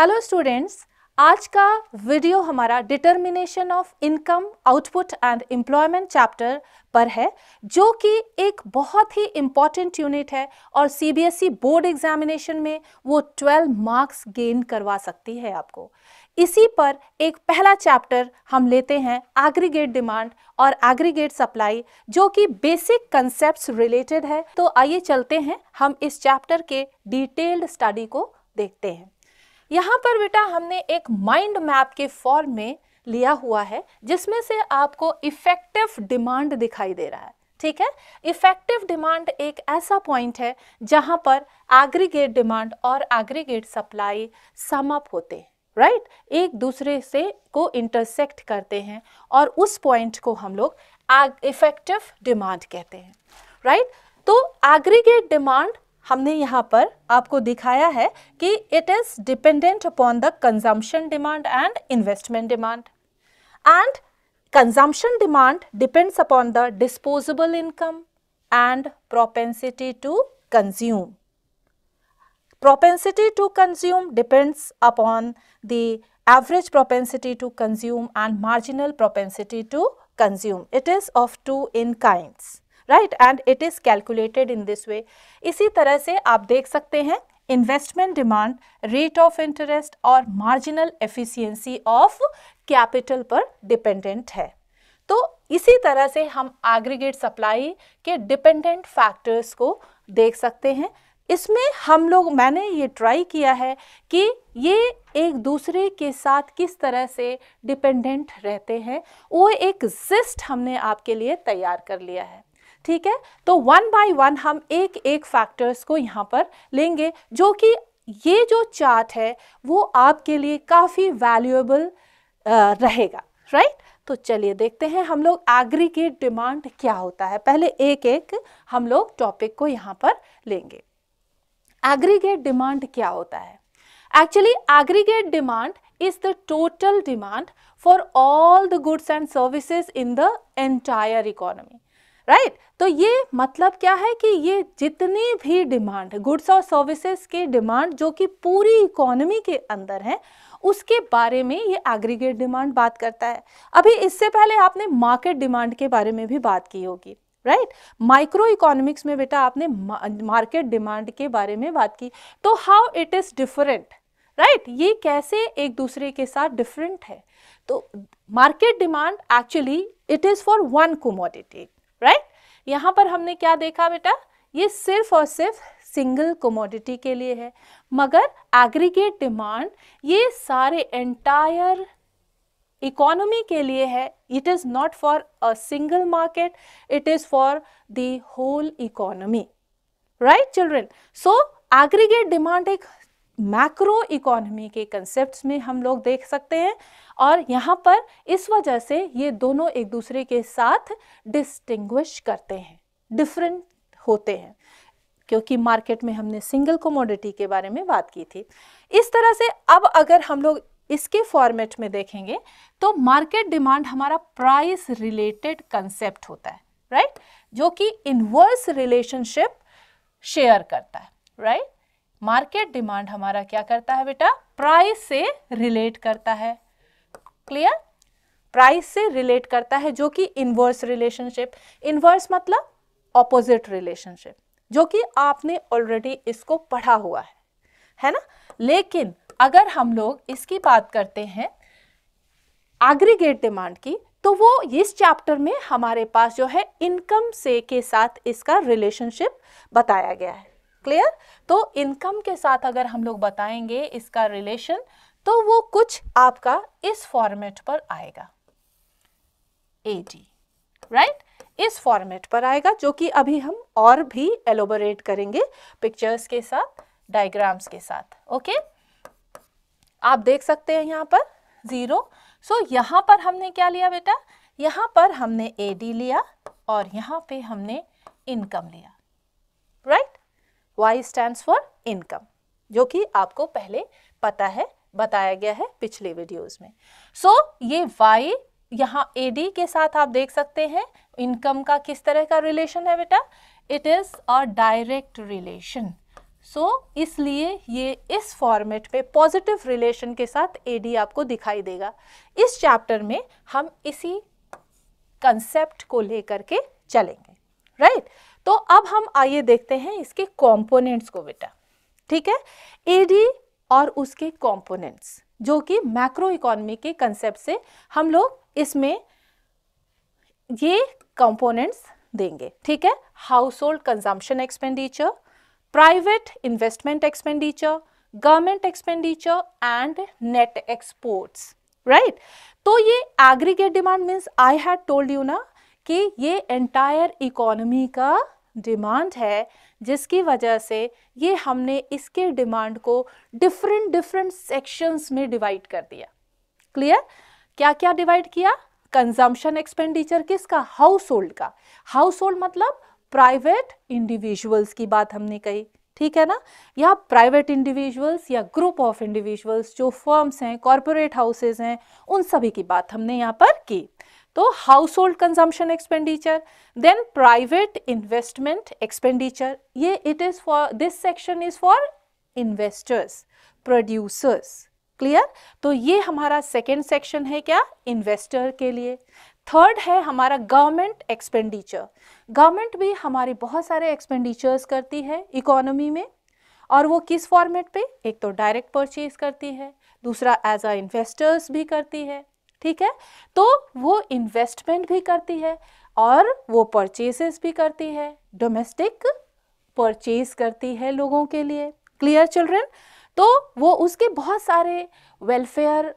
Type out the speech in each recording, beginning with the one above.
Hello students आज का video हमारा determination of income output and employment chapter पर है जो कि एक बहुत ही इम्पॉर्टेंट यूनिट है और सीबीएसई बोर्ड एग्जामिनेशन में वो 12 मार्क्स गेन करवा सकती है आपको इसी पर एक पहला चैप्टर हम लेते हैं एग्रीगेट डिमांड और एग्रीगेट सप्लाई जो कि बेसिक कंसेप्ट रिलेटेड है तो आइए चलते हैं हम इस चैप्टर के डिटेल्ड स्टडी को देखते हैं यहाँ पर बेटा हमने एक माइंड मैप के फॉर्म में लिया हुआ है जिसमें से आपको इफेक्टिव डिमांड दिखाई दे रहा है ठीक है इफेक्टिव डिमांड एक ऐसा पॉइंट है जहाँ पर एग्रीगेट डिमांड और एग्रीगेट सप्लाई समअप होते हैं राइट right? एक दूसरे से को इंटरसेक्ट करते हैं और उस पॉइंट को हम लोग इफेक्टिव डिमांड कहते हैं राइट right? तो एग्रीगेट डिमांड हमने यहाँ पर आपको दिखाया है कि it is dependent upon the consumption demand and investment demand and consumption demand depends upon the disposable income and propensity to consume. Propensity to consume depends upon the average propensity to consume and marginal propensity to consume. It is of two in kinds. Right and it is calculated in this way इसी तरह से आप देख सकते हैं investment demand rate of interest और marginal efficiency of capital पर dependent है तो इसी तरह से हम एग्रीगेट सप्लाई के डिपेंडेंट फैक्टर्स को देख सकते हैं इसमें हम लोग मैंने ये ट्राई किया है कि ये एक दूसरे के साथ किस तरह से डिपेंडेंट रहते हैं वो एक जिस्ट हमने आपके लिए तैयार कर लिया है ठीक है तो वन बाय वन हम एक एक फैक्टर्स को यहाँ पर लेंगे जो कि ये जो चार्ट है वो आपके लिए काफ़ी वैल्यूएबल रहेगा राइट तो चलिए देखते हैं हम लोग एग्रीगेट डिमांड क्या होता है पहले एक एक हम लोग टॉपिक को यहाँ पर लेंगे एग्रीगेट डिमांड क्या होता है actually aggregate demand is the total demand for all the goods and services in the entire economy right right? तो ये मतलब क्या है कि ये जितनी भी डिमांड गुड्स और सर्विसेज के डिमांड जो कि पूरी इकोनॉमी के अंदर है उसके बारे में ये एग्रीगेट डिमांड बात करता है अभी इससे पहले आपने मार्केट डिमांड के बारे में भी बात की होगी राइट माइक्रो इकोनॉमिक्स में बेटा आपने मार्केट डिमांड के बारे में बात की तो how it is different right ये कैसे एक दूसरे के साथ डिफरेंट है तो market demand actually it is for one commodity right यहाँ पर हमने क्या देखा बेटा ये सिर्फ और सिर्फ सिंगल कमोडिटी के लिए है मगर एग्रीगेट डिमांड ये सारे एंटायर इकोनॉमी के लिए है it is not for a single market it is for the whole economy right children so aggregate demand एक मैक्रो इकोनॉमी के कंसेप्ट में हम लोग देख सकते हैं और यहाँ पर इस वजह से ये दोनों एक दूसरे के साथ डिस्टिंग्विश करते हैं डिफरेंट होते हैं क्योंकि मार्केट में हमने सिंगल कमोडिटी के बारे में बात की थी इस तरह से अब अगर हम लोग इसके फॉर्मेट में देखेंगे तो मार्केट डिमांड हमारा प्राइस रिलेटेड कंसेप्ट होता है राइट right? जो कि इनवर्स रिलेशनशिप शेयर करता है राइट right? मार्केट डिमांड हमारा क्या करता है बेटा प्राइस से रिलेट करता है क्लियर प्राइस से रिलेट करता है जो कि इन्वर्स रिलेशनशिप इन्वर्स मतलब ऑपोजिट रिलेशनशिप जो कि आपने ऑलरेडी इसको पढ़ा हुआ है है ना लेकिन अगर हम लोग इसकी बात करते हैं एग्रीगेट डिमांड की तो वो इस चैप्टर में हमारे पास जो है इनकम से के साथ इसका रिलेशनशिप बताया गया है क्लियर तो इनकम के साथ अगर हम लोग बताएंगे इसका रिलेशन तो वो कुछ आपका इस फॉर्मेट पर आएगा एडी राइट right? इस फॉर्मेट पर आएगा जो कि अभी हम और भी एलोबोरेट करेंगे पिक्चर्स के साथ डायग्राम्स के साथ ओके okay? आप देख सकते हैं यहां पर ज़ीरो सो so, यहां पर हमने क्या लिया बेटा यहां पर हमने ए डी लिया और यहां पे हमने इनकम लिया right right? Y stands for income जो कि आपको पहले पता है बताया गया है पिछले वीडियोस में सो so, ये वाई यहाँ ए के साथ आप देख सकते हैं इनकम का किस तरह का रिलेशन है बेटा it is a direct relation so इसलिए ये इस फॉर्मेट में पॉजिटिव रिलेशन के साथ एडी आपको दिखाई देगा इस चैप्टर में हम इसी कंसेप्ट को लेकर के चलेंगे राइट right? तो अब हम आइए देखते हैं इसके कंपोनेंट्स को बेटा ठीक है एडी और उसके कंपोनेंट्स जो कि मैक्रो इकोनॉमी के कंसेप्ट से हम लोग इसमें ये कंपोनेंट्स देंगे ठीक है household consumption expenditure private investment expenditure government expenditure and net exports right तो ये aggregate demand means I had told you ना कि ये एंटायर इकोनमी का डिमांड है जिसकी वजह से ये हमने इसके डिमांड को डिफरेंट डिफरेंट सेक्शंस में डिवाइड कर दिया क्लियर क्या क्या डिवाइड किया कंजम्पशन एक्सपेंडिचर किसका हाउस होल्ड का हाउस होल्ड मतलब प्राइवेट इंडिविजुअल्स की बात हमने कही ठीक है ना या प्राइवेट इंडिविजुअल्स या ग्रुप ऑफ इंडिविजुअल्स जो फर्म्स हैं कॉरपोरेट हाउसेज हैं उन सभी की बात हमने यहाँ पर की तो household consumption expenditure then private investment expenditure ये it is for this section is for investors producers clear तो ये हमारा सेकेंड सेक्शन है क्या इन्वेस्टर के लिए थर्ड है हमारा गवर्नमेंट एक्सपेंडिचर गवर्नमेंट भी हमारे बहुत सारे एक्सपेंडिचर्स करती है इकोनॉमी में और वो किस फॉर्मेट पे एक तो डायरेक्ट परचेज करती है दूसरा एज आ इन्वेस्टर्स भी करती है ठीक है तो वो इन्वेस्टमेंट भी करती है और वो परचेसेस भी करती है डोमेस्टिक परचेज करती है लोगों के लिए क्लियर चिल्ड्रन तो वो उसके बहुत सारे वेलफेयर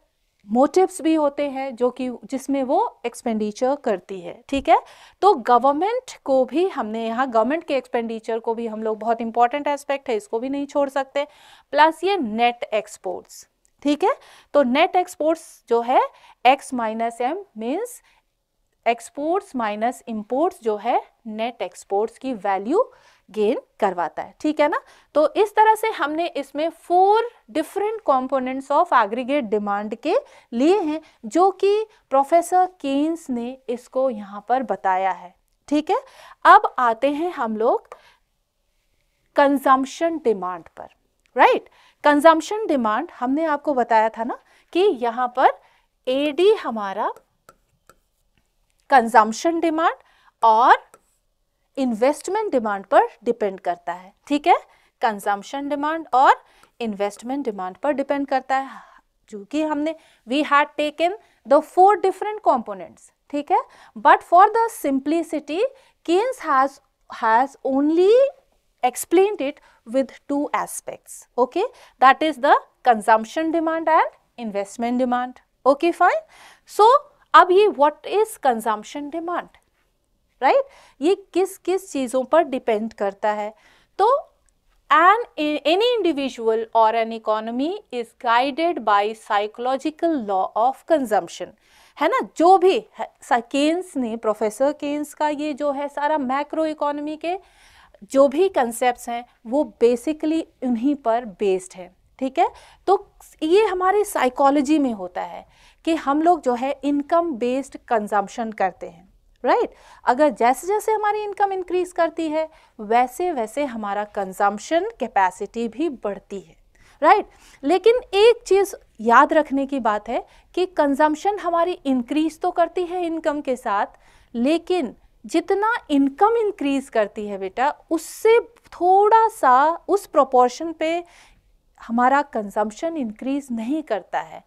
मोटिव्स भी होते हैं जो कि जिसमें वो एक्सपेंडिचर करती है ठीक है तो गवर्नमेंट को भी हमने यहाँ गवर्नमेंट के एक्सपेंडिचर को भी हम लोग बहुत इंपॉर्टेंट एस्पेक्ट है इसको भी नहीं छोड़ सकते प्लस ये नेट एक्सपोर्ट्स ठीक है तो नेट एक्सपोर्ट्स जो है X minus M means exports minus imports जो है नेट एक्सपोर्ट्स की वैल्यू गेन करवाता है ठीक है ना तो इस तरह से हमने इसमें four different components of aggregate demand के लिए हैं जो कि प्रोफेसर केन्स ने इसको यहाँ पर बताया है ठीक है अब आते हैं हम लोग कंजम्पशन डिमांड पर राइट right? कंजम्पशन डिमांड हमने आपको बताया था ना कि यहाँ पर एडी हमारा कंजम्पशन डिमांड और इन्वेस्टमेंट डिमांड पर डिपेंड करता है ठीक है कंजम्पशन डिमांड और इन्वेस्टमेंट डिमांड पर डिपेंड करता है क्योंकि हमने we had taken the four different components ठीक है but for the simplicity Keynes has has only explained it with two aspects. Okay, that is the consumption demand and investment demand. Okay, fine. So, ab ye what is consumption demand? right? ye kis kis cheezon par depend karta hai to an any individual or an economy is guided by psychological law of consumption है ना जो भी Keynes ने professor Keynes का ये जो है सारा मैक्रो इकोनॉमी के जो भी कंसेप्ट हैं वो बेसिकली उन्हीं पर बेस्ड है ठीक है तो ये हमारे साइकोलॉजी में होता है कि हम लोग जो है इनकम बेस्ड कंजम्पशन करते हैं राइट right? अगर जैसे जैसे हमारी इनकम इंक्रीज करती है वैसे वैसे हमारा कंजम्पशन कैपेसिटी भी बढ़ती है राइट right? लेकिन एक चीज़ याद रखने की बात है कि कंजम्पशन हमारी इंक्रीज तो करती है इनकम के साथ लेकिन जितना इनकम इंक्रीज़ करती है बेटा उससे थोड़ा सा उस प्रोपोर्शन पे हमारा कंजम्पशन इंक्रीज़ नहीं करता है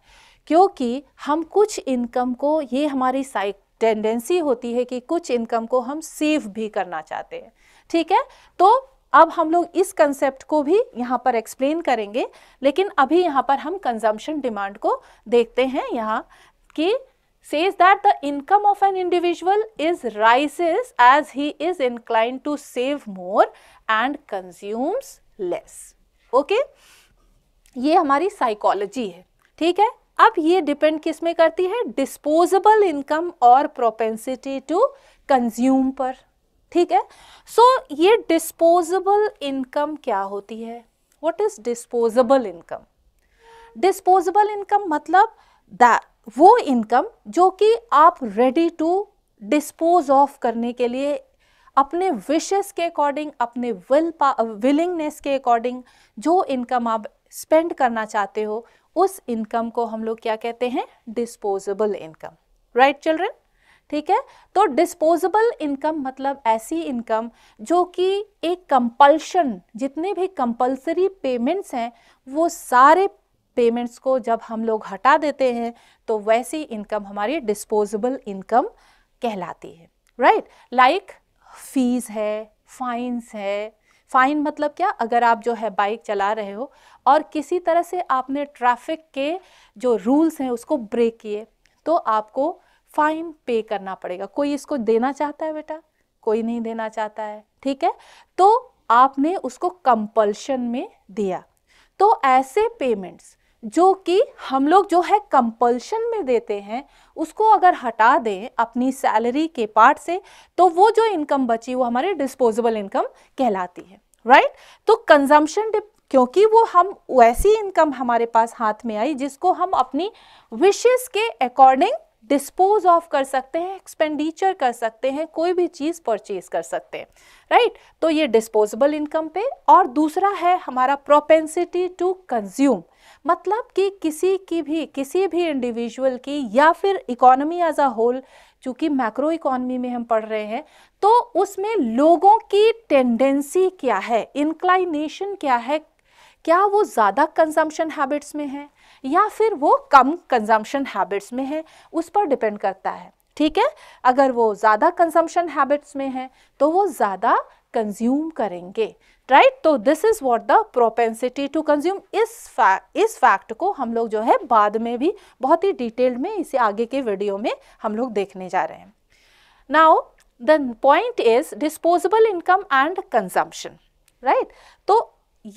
क्योंकि हम कुछ इनकम को ये हमारी साइक टेंडेंसी होती है कि कुछ इनकम को हम सेव भी करना चाहते हैं ठीक है तो अब हम लोग इस कंसेप्ट को भी यहाँ पर एक्सप्लेन करेंगे लेकिन अभी यहाँ पर हम कंजम्पशन डिमांड को देखते हैं यहाँ कि says that the income of an individual is rises as he is inclined to save more and consumes less. Okay? ये हमारी साइकोलॉजी है ठीक है अब ये डिपेंड किस में करती है डिस्पोजेबल इनकम और प्रोपेंसिटी टू कंज्यूम पर ठीक है सो so, ये डिस्पोजेबल इनकम क्या होती है what is disposable income disposable income मतलब दैट वो इनकम जो कि आप रेडी टू डिस्पोज ऑफ करने के लिए अपने विशेस के अकॉर्डिंग अपने विल विलिंगनेस के अकॉर्डिंग जो इनकम आप स्पेंड करना चाहते हो उस इनकम को हम लोग क्या कहते हैं डिस्पोजेबल इनकम राइट चिल्ड्रन ठीक है तो डिस्पोजेबल इनकम मतलब ऐसी इनकम जो कि एक कंपल्शन जितने भी कंपलसरी पेमेंट्स हैं वो सारे पेमेंट्स को जब हम लोग हटा देते हैं तो वैसी इनकम हमारी डिस्पोजेबल इनकम कहलाती है राइट लाइक फीस है फाइन्स है फाइन मतलब क्या अगर आप जो है बाइक चला रहे हो और किसी तरह से आपने ट्रैफिक के जो रूल्स हैं उसको ब्रेक किए तो आपको फ़ाइन पे करना पड़ेगा कोई इसको देना चाहता है बेटा कोई नहीं देना चाहता है ठीक है तो आपने उसको कंपल्शन में दिया तो ऐसे पेमेंट्स जो कि हम लोग जो है कंपल्शन में देते हैं उसको अगर हटा दें अपनी सैलरी के पार्ट से तो वो जो इनकम बची वो हमारे डिस्पोजेबल इनकम कहलाती है राइट तो कंजम्पशन क्योंकि वो हम वैसी इनकम हमारे पास हाथ में आई जिसको हम अपनी विशेष के अकॉर्डिंग डिस्पोज ऑफ कर सकते हैं एक्सपेंडिचर कर सकते हैं कोई भी चीज़ परचेज कर सकते हैं राइट right? तो ये डिस्पोजेबल इनकम पे और दूसरा है हमारा प्रोपेंसिटी टू कंज्यूम मतलब कि किसी की भी किसी भी इंडिविजुअल की या फिर इकोनॉमी एज अ होल चूँकि मैक्रो इकोनॉमी में हम पढ़ रहे हैं तो उसमें लोगों की टेंडेंसी क्या है इंक्लाइनेशन क्या है क्या वो ज़्यादा कंजम्पशन हैबिट्स में है या फिर वो कम कंजम्पशन हैबिट्स में है उस पर डिपेंड करता है ठीक है अगर वो ज़्यादा कंजम्पशन हैबिट्स में है तो वो ज़्यादा कंज्यूम करेंगे राइट right? तो this is what the propensity to consume इस फैक्ट इस फैक्ट को हम लोग जो है बाद में भी बहुत ही डिटेल्ड में इसे आगे के वीडियो में हम लोग देखने जा रहे हैं now the point is disposable income and consumption right तो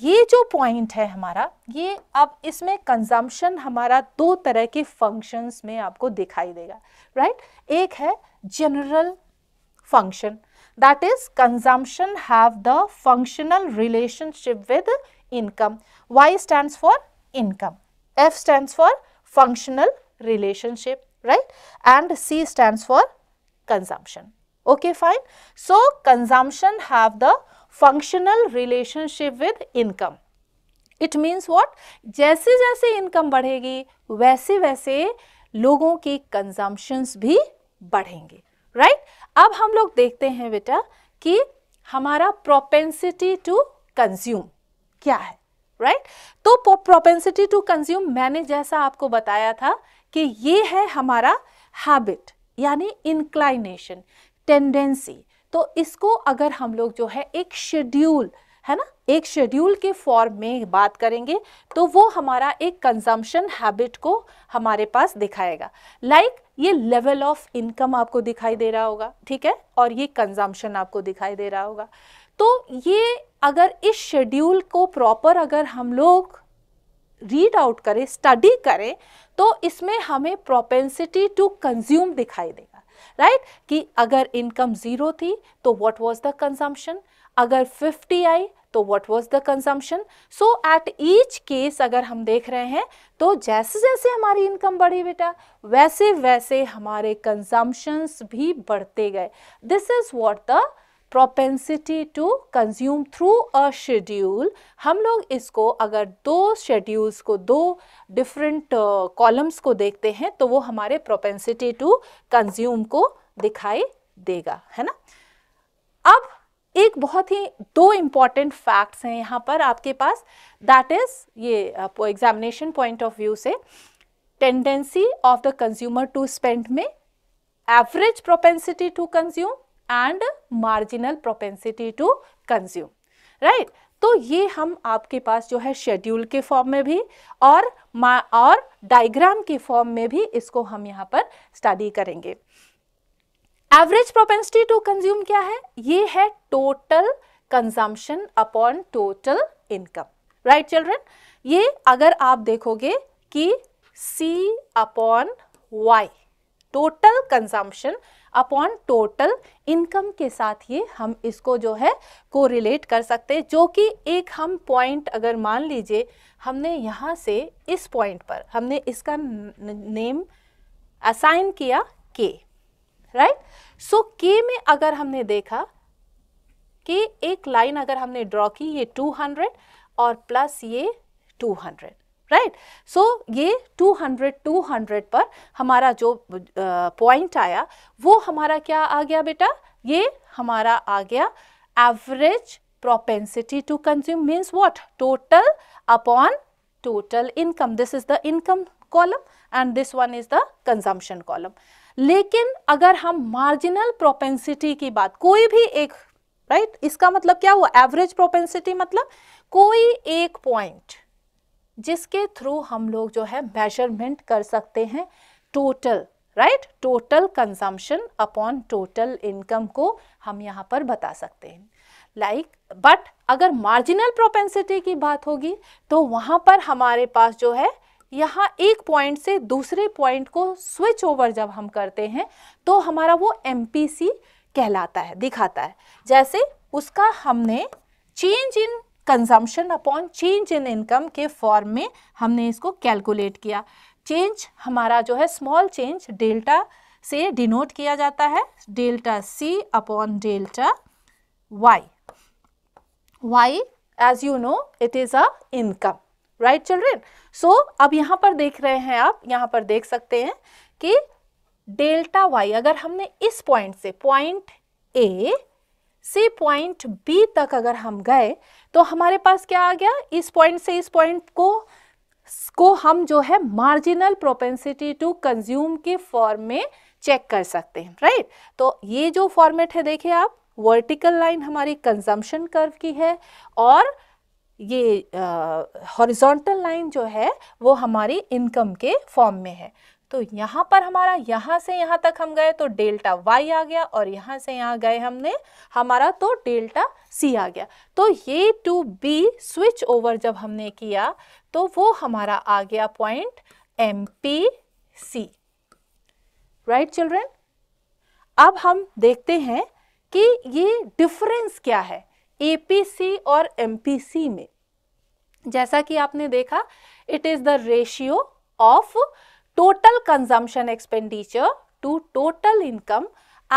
ये जो पॉइंट है हमारा ये अब इसमें कंजम्पशन हमारा दो तरह के फंक्शंस में आपको दिखाई देगा राइट right? एक है general function that is consumption have the functional relationship with income. Y stands for income, F stands for functional relationship right and C stands for consumption. Okay fine. So, consumption have the functional relationship with income. It means what जैसे जैसे income बढ़ेगी वैसे वैसे लोगों के consumptions भी बढ़ेंगे right right? अब हम लोग देखते हैं बेटा कि हमारा प्रोपेंसिटी टू कंज्यूम क्या है राइट right? तो प्रोपेंसिटी टू कंज्यूम मैंने जैसा आपको बताया था कि ये है हमारा हैबिट यानी इंक्लाइनेशन टेंडेंसी तो इसको अगर हम लोग जो है एक शेड्यूल है ना एक शेड्यूल के फॉर्म में बात करेंगे तो वो हमारा एक कंजम्पशन हैबिट को हमारे पास दिखाएगा लाइक like, ये लेवल ऑफ इनकम आपको दिखाई दे रहा होगा ठीक है और ये कंजम्पशन आपको दिखाई दे रहा होगा तो ये अगर इस शेड्यूल को प्रॉपर अगर हम लोग रीड आउट करें स्टडी करें तो इसमें हमें प्रोपेंसिटी टू कंज्यूम दिखाई देगा राइट right? कि अगर इनकम ज़ीरो थी तो व्हाट वाज द कंजम्पशन अगर 50 आई तो what was the consumption so at each case अगर हम देख रहे हैं तो जैसे जैसे हमारी इनकम बढ़ी बेटा वैसे वैसे हमारे कंजम्पशंस भी बढ़ते गए this is what the propensity to consume through a schedule हम लोग इसको अगर दो शेड्यूल्स को दो डिफरेंट कॉलम्स uh, को देखते हैं तो वो हमारे प्रोपेंसिटी टू कंज्यूम को दिखाई देगा है ना अब एक बहुत ही दो इम्पॉर्टेंट फैक्ट्स हैं यहाँ पर आपके पास दैट इज़ ये एग्जामिनेशन पॉइंट ऑफ व्यू से tendency of the consumer to spend में average propensity to consume and marginal propensity to consume right तो ये हम आपके पास जो है शेड्यूल के फॉर्म में भी और और डायग्राम के फॉर्म में भी इसको हम यहाँ पर स्टडी करेंगे एवरेज प्रोपेंसिटी टू कंज्यूम क्या है ये है total consumption upon total income right children ये अगर आप देखोगे कि C upon Y total consumption upon total income के साथ ये हम इसको जो है को रिलेट कर सकते हैं जो कि एक हम पॉइंट अगर मान लीजिए हमने यहाँ से इस पॉइंट पर हमने इसका नेम असाइन किया के राइट सो के में अगर हमने देखा कि एक लाइन अगर हमने ड्रॉ की ये 200 और प्लस ये 200 राइट right? सो so, ये 200 200 पर हमारा जो पॉइंट आया वो हमारा क्या आ गया बेटा ये हमारा आ गया average propensity to consume means what total upon total income this is the income column and this one is the consumption column लेकिन अगर हम मार्जिनल प्रोपेंसिटी की बात कोई भी एक राइट right? इसका मतलब क्या हुआ एवरेज प्रोपेंसिटी मतलब कोई एक पॉइंट जिसके थ्रू हम लोग जो है मेजरमेंट कर सकते हैं total right total consumption upon total income को हम यहाँ पर बता सकते हैं लाइक like, बट अगर मार्जिनल प्रोपेंसिटी की बात होगी तो वहाँ पर हमारे पास जो है यहाँ एक पॉइंट से दूसरे पॉइंट को स्विच ओवर जब हम करते हैं तो हमारा वो एम कहलाता है दिखाता है जैसे उसका हमने change in consumption upon change in income के फॉर्म में हमने इसको कैलकुलेट किया चेंज हमारा जो है स्मॉल चेंज डेल्टा से डिनोट किया जाता है delta C upon delta Y Y as you know it is a income right children so अब यहाँ पर देख रहे हैं आप यहाँ पर देख सकते हैं कि डेल्टा वाई अगर हमने इस पॉइंट से पॉइंट ए से पॉइंट बी तक अगर हम गए तो हमारे पास क्या आ गया इस पॉइंट से इस पॉइंट को को हम जो है मार्जिनल प्रोपेंसिटी टू कंज्यूम के फॉर्म में चेक कर सकते हैं राइट तो ये जो फॉर्मेट है देखिए आप वर्टिकल लाइन हमारी कंजम्पशन कर्व की है और ये हॉरिजॉन्टल लाइन जो है वो हमारी इनकम के फॉर्म में है तो यहाँ पर हमारा यहाँ से यहाँ तक हम गए तो डेल्टा वाई आ गया और यहाँ से यहाँ गए हमने हमारा तो डेल्टा सी आ गया तो ये टू बी स्विच ओवर जब हमने किया तो वो हमारा आ गया point M P C right children अब हम देखते हैं कि ये डिफरेंस क्या है एपीसी और एमपीसी में जैसा कि आपने देखा it is the ratio of total consumption expenditure to total income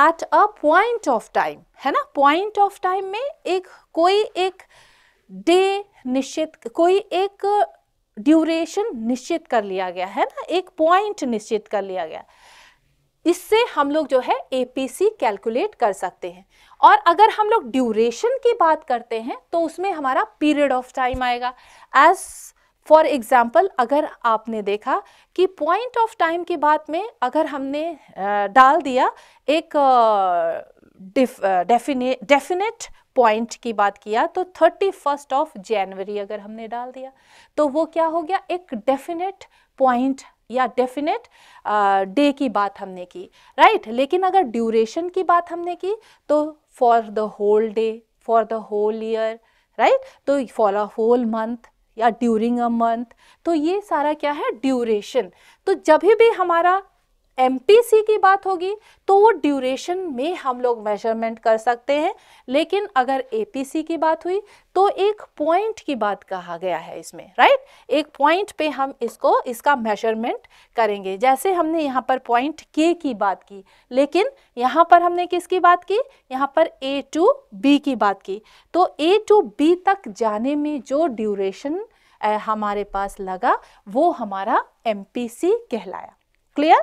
at a point of time है ना पॉइंट ऑफ टाइम में एक कोई एक डे निश्चित कोई एक ड्यूरेशन निश्चित कर लिया गया है ना एक पॉइंट निश्चित कर लिया गया है इससे हम लोग जो है एपीसी कैलकुलेट कर सकते हैं और अगर हम लोग ड्यूरेशन की बात करते हैं तो उसमें हमारा पीरियड ऑफ टाइम आएगा एज फॉर एग्ज़ाम्पल अगर आपने देखा कि पॉइंट ऑफ टाइम की बात में अगर हमने डाल दिया एक डेफिनेट पॉइंट की बात किया तो थर्टी फर्स्ट ऑफ जनवरी अगर हमने डाल दिया तो वो क्या हो गया एक डेफिनेट पॉइंट या डेफिनेट डे की बात हमने की राइट right? लेकिन अगर ड्यूरेशन की बात हमने की तो for the whole day for the whole year right तो फॉर अ होल मंथ या ड्यूरिंग अ मंथ तो ये सारा क्या है ड्यूरेशन तो जब भी हमारा एम की बात होगी तो वो ड्यूरेशन में हम लोग मेजरमेंट कर सकते हैं लेकिन अगर ए की बात हुई तो एक पॉइंट की बात कहा गया है इसमें राइट एक पॉइंट पे हम इसको इसका मेजरमेंट करेंगे जैसे हमने यहाँ पर पॉइंट के की बात की लेकिन यहाँ पर हमने किसकी बात की यहाँ पर ए टू बी की बात की तो ए टू बी तक जाने में जो ड्यूरेशन हमारे पास लगा वो हमारा एम कहलाया क्लियर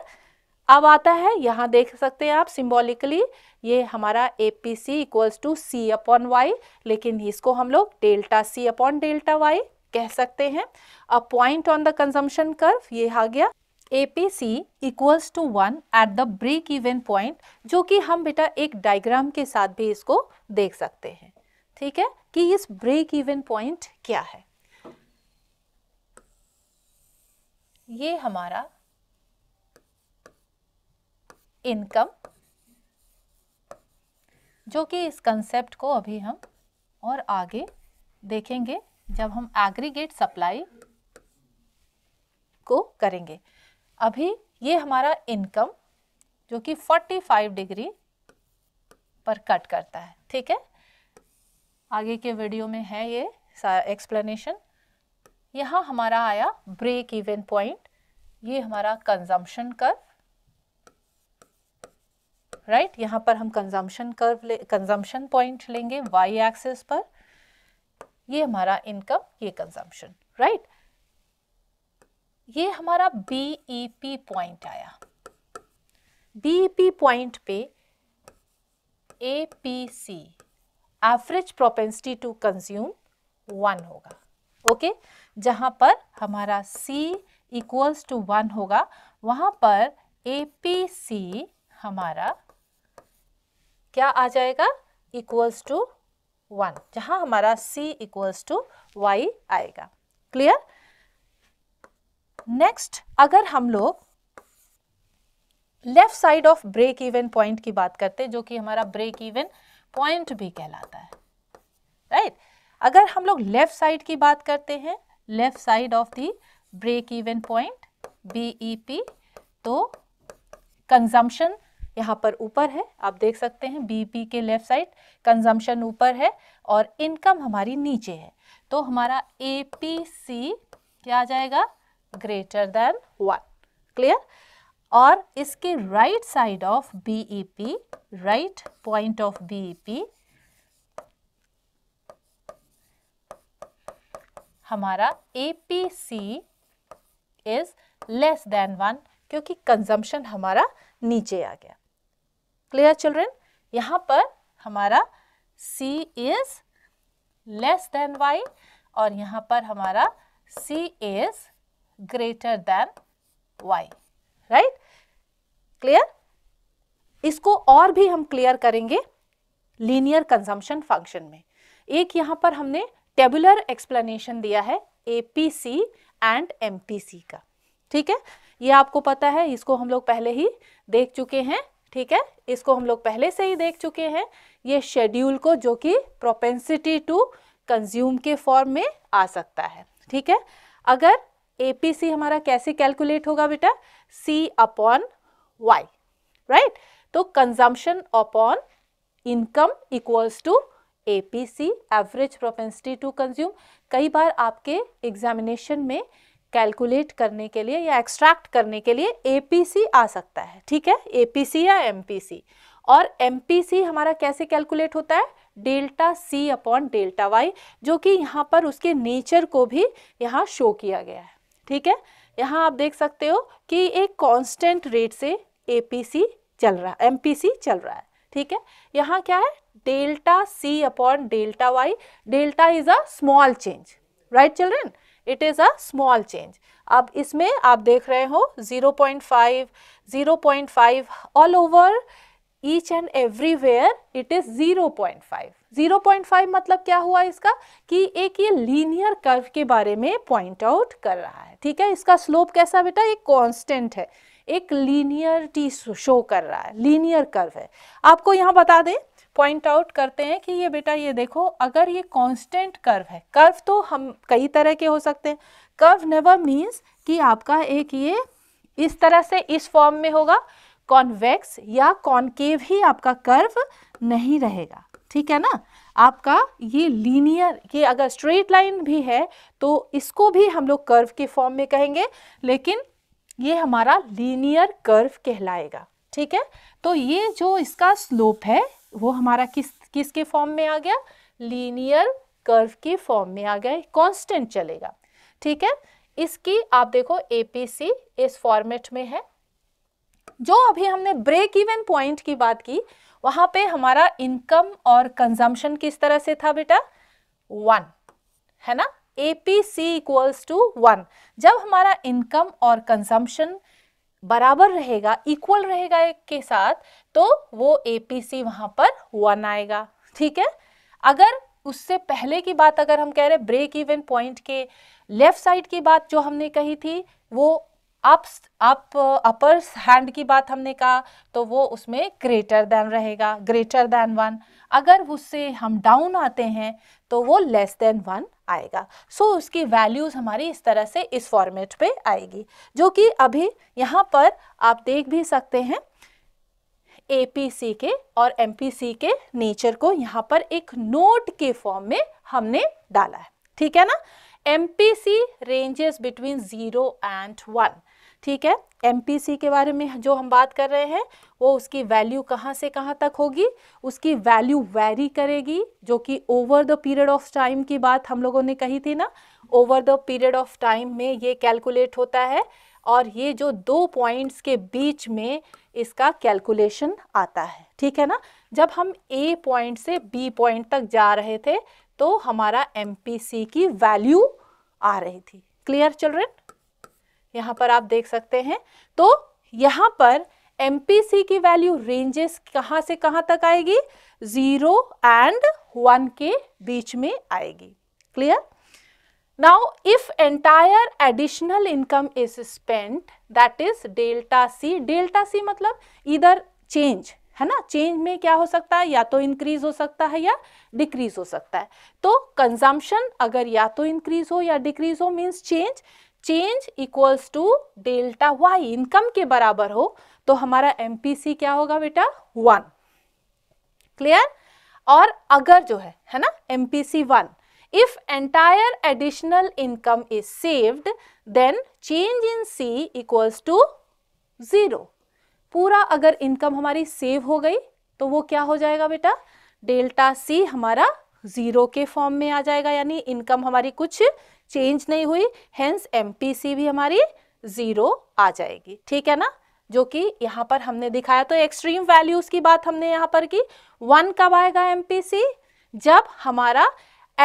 अब आता है यहाँ देख सकते हैं आप सिम्बॉलिकली ये हमारा A P C equals to C upon Y लेकिन इसको हम लोग delta C upon delta Y कह सकते हैं a point on the consumption curve ये आ गया A P C equals to one at the break even point जो कि हम बेटा एक डायग्राम के साथ भी इसको देख सकते हैं ठीक है कि इस ब्रेक इवन पॉइंट क्या है ये हमारा इनकम जो कि इस कंसेप्ट को अभी हम और आगे देखेंगे जब हम एग्रीगेट सप्लाई को करेंगे अभी ये हमारा इनकम जो कि 45 डिग्री पर कट करता है ठीक है आगे के वीडियो में है ये एक्सप्लेनेशन यहाँ हमारा आया ब्रेक इवन पॉइंट ये हमारा कंजम्पशन कर राइट right? यहाँ पर हम कंजम्पशन कर्व ले कंजम्पशन पॉइंट लेंगे वाई एक्सेस पर ये हमारा इनकम ये कंजम्पशन राइट ये हमारा बीईपी पॉइंट e आया बीईपी पॉइंट e पे APC average propensity to consume one होगा ओके okay? पर हमारा सी इक्वल्स टू वन होगा वहां पर एपीसी हमारा क्या आ जाएगा इक्वल्स टू वन जहां हमारा c इक्वल्स टू वाई आएगा क्लियर नेक्स्ट अगर हम लोग left side of break even point की बात करते हैं जो कि हमारा ब्रेक इवन पॉइंट भी कहलाता है राइट right? अगर हम लोग लेफ्ट साइड की बात करते हैं left side of the break even point BEP तो कंजम्पशन यहाँ पर ऊपर है आप देख सकते हैं बीपी के लेफ्ट साइड कंजम्पशन ऊपर है और इनकम हमारी नीचे है तो हमारा ए पी सी क्या आ जाएगा ग्रेटर देन वन क्लियर और इसके right side of B E P right point of B E P हमारा A P C is less than one क्योंकि कंजम्पशन हमारा नीचे आ गया क्लियर चिल्ड्रेन यहाँ पर हमारा c is less than y और यहाँ पर हमारा c is greater than y right clear इसको और भी हम क्लियर करेंगे लीनियर कंजम्पशन फंक्शन में एक यहाँ पर हमने टेबुलर एक्सप्लेनेशन दिया है A P C and M P C का ठीक है ये आपको पता है इसको हम लोग पहले ही देख चुके हैं ठीक है इसको हम लोग पहले से ही देख चुके हैं ये शेड्यूल को जो कि प्रोपेंसिटी टू कंज्यूम के फॉर्म में आ सकता है ठीक है अगर एपीसी हमारा कैसे कैलकुलेट होगा बेटा सी अपॉन वाई राइट तो consumption upon income equals to C average propensity to consume कई बार आपके एग्जामिनेशन में कैलकुलेट करने के लिए या एक्सट्रैक्ट करने के लिए एपीसी आ सकता है ठीक है एपीसी या एमपीसी और एमपीसी हमारा कैसे कैलकुलेट होता है delta C upon delta Y जो कि यहाँ पर उसके नेचर को भी यहाँ शो किया गया है ठीक है यहाँ आप देख सकते हो कि एक कांस्टेंट रेट से एपीसी चल रहा है एमपीसी चल रहा है ठीक है यहाँ क्या है delta C upon delta Y delta is a small change right children it is a small change अब इसमें आप देख रहे हो 0.5 0.5 all over each and everywhere it is 0.5 0.5 मतलब क्या हुआ इसका कि एक ये लीनियर कर्व के बारे में पॉइंट आउट कर रहा है ठीक है इसका स्लोप कैसा बेटा एक कांस्टेंट है एक लीनियरिटी शो कर रहा है लीनियर कर्व है आपको यहाँ बता दें पॉइंट आउट करते हैं कि ये बेटा ये देखो अगर ये कांस्टेंट कर्व है कर्व तो हम कई तरह के हो सकते हैं कर्व नेवर मीन्स कि आपका एक ये इस तरह से इस फॉर्म में होगा कॉन्वेक्स या कॉन्केव ही आपका कर्व नहीं रहेगा ठीक है ना आपका ये लीनियर ये अगर स्ट्रेट लाइन भी है तो इसको भी हम लोग कर्व के फॉर्म में कहेंगे लेकिन ये हमारा लीनियर कर्व कहलाएगा ठीक है तो ये जो इसका स्लोप है वो हमारा किस किसके फॉर्म में आ गया लीनियर कर्व के फॉर्म में आ गया कांस्टेंट चलेगा ठीक है इसकी आप देखो एपीसी इस फॉर्मेट में है जो अभी हमने ब्रेक इवन पॉइंट की बात की वहां पे हमारा इनकम और कंजम्पशन किस तरह से था बेटा वन है ना एपीसी इक्वल्स टू वन जब हमारा इनकम और कंजम्पशन बराबर रहेगा इक्वल रहेगा एक के साथ तो वो ए पी सी वहां पर वन आएगा ठीक है अगर उससे पहले की बात अगर हम कह रहे हैं ब्रेक इवन पॉइंट के लेफ्ट साइड की बात जो हमने कही थी वो अप अप अपर हैंड की बात हमने कहा तो वो उसमें ग्रेटर देन रहेगा ग्रेटर देन वन अगर उससे हम डाउन आते हैं तो वो लेस देन वन आएगा सो so, उसकी वैल्यूज़ हमारी इस तरह से इस फॉर्मेट पे आएगी जो कि अभी यहाँ पर आप देख भी सकते हैं सी के और सी के नेचर को यहाँ पर एक नोट के फॉर्म में हमने डाला है ठीक है ना C ranges between zero and one ठीक है एमपीसी के बारे में जो हम बात कर रहे हैं वो उसकी वैल्यू कहाँ से कहाँ तक होगी उसकी वैल्यू वैरी करेगी जो कि over the period of time की बात हम लोगों ने कही थी ना over the period of time में ये कैलकुलेट होता है और ये जो दो पॉइंट्स के बीच में इसका कैलकुलेशन आता है ठीक है ना जब हम ए पॉइंट से बी पॉइंट तक जा रहे थे तो हमारा एम की वैल्यू आ रही थी क्लियर चिल्ड्रेन यहाँ पर आप देख सकते हैं तो यहाँ पर एम की वैल्यू रेंजेस कहाँ से कहाँ तक आएगी जीरो एंड वन के बीच में आएगी clear now if entire additional income is spent that is delta c delta c मतलब इधर चेंज है ना चेंज में क्या हो सकता है या तो इंक्रीज हो सकता है या डिक्रीज हो सकता है तो कंजम्पशन अगर या तो इंक्रीज हो या डिक्रीज हो means change change equals to delta Y income के बराबर हो तो हमारा एमपीसी क्या होगा बेटा वन क्लियर और अगर जो है है ना MPC one if entire additional income is saved then change in C equals to zero पूरा अगर इनकम हमारी सेव हो गई तो वो क्या हो जाएगा बेटा डेल्टा सी हमारा जीरो के फॉर्म में आ जाएगा यानी इनकम हमारी कुछ चेंज नहीं हुई हैंस एम भी हमारी ज़ीरो आ जाएगी ठीक है ना जो कि यहाँ पर हमने दिखाया तो एक्सट्रीम वैल्यूज़ की बात हमने यहाँ पर की वन कब आएगा एम जब हमारा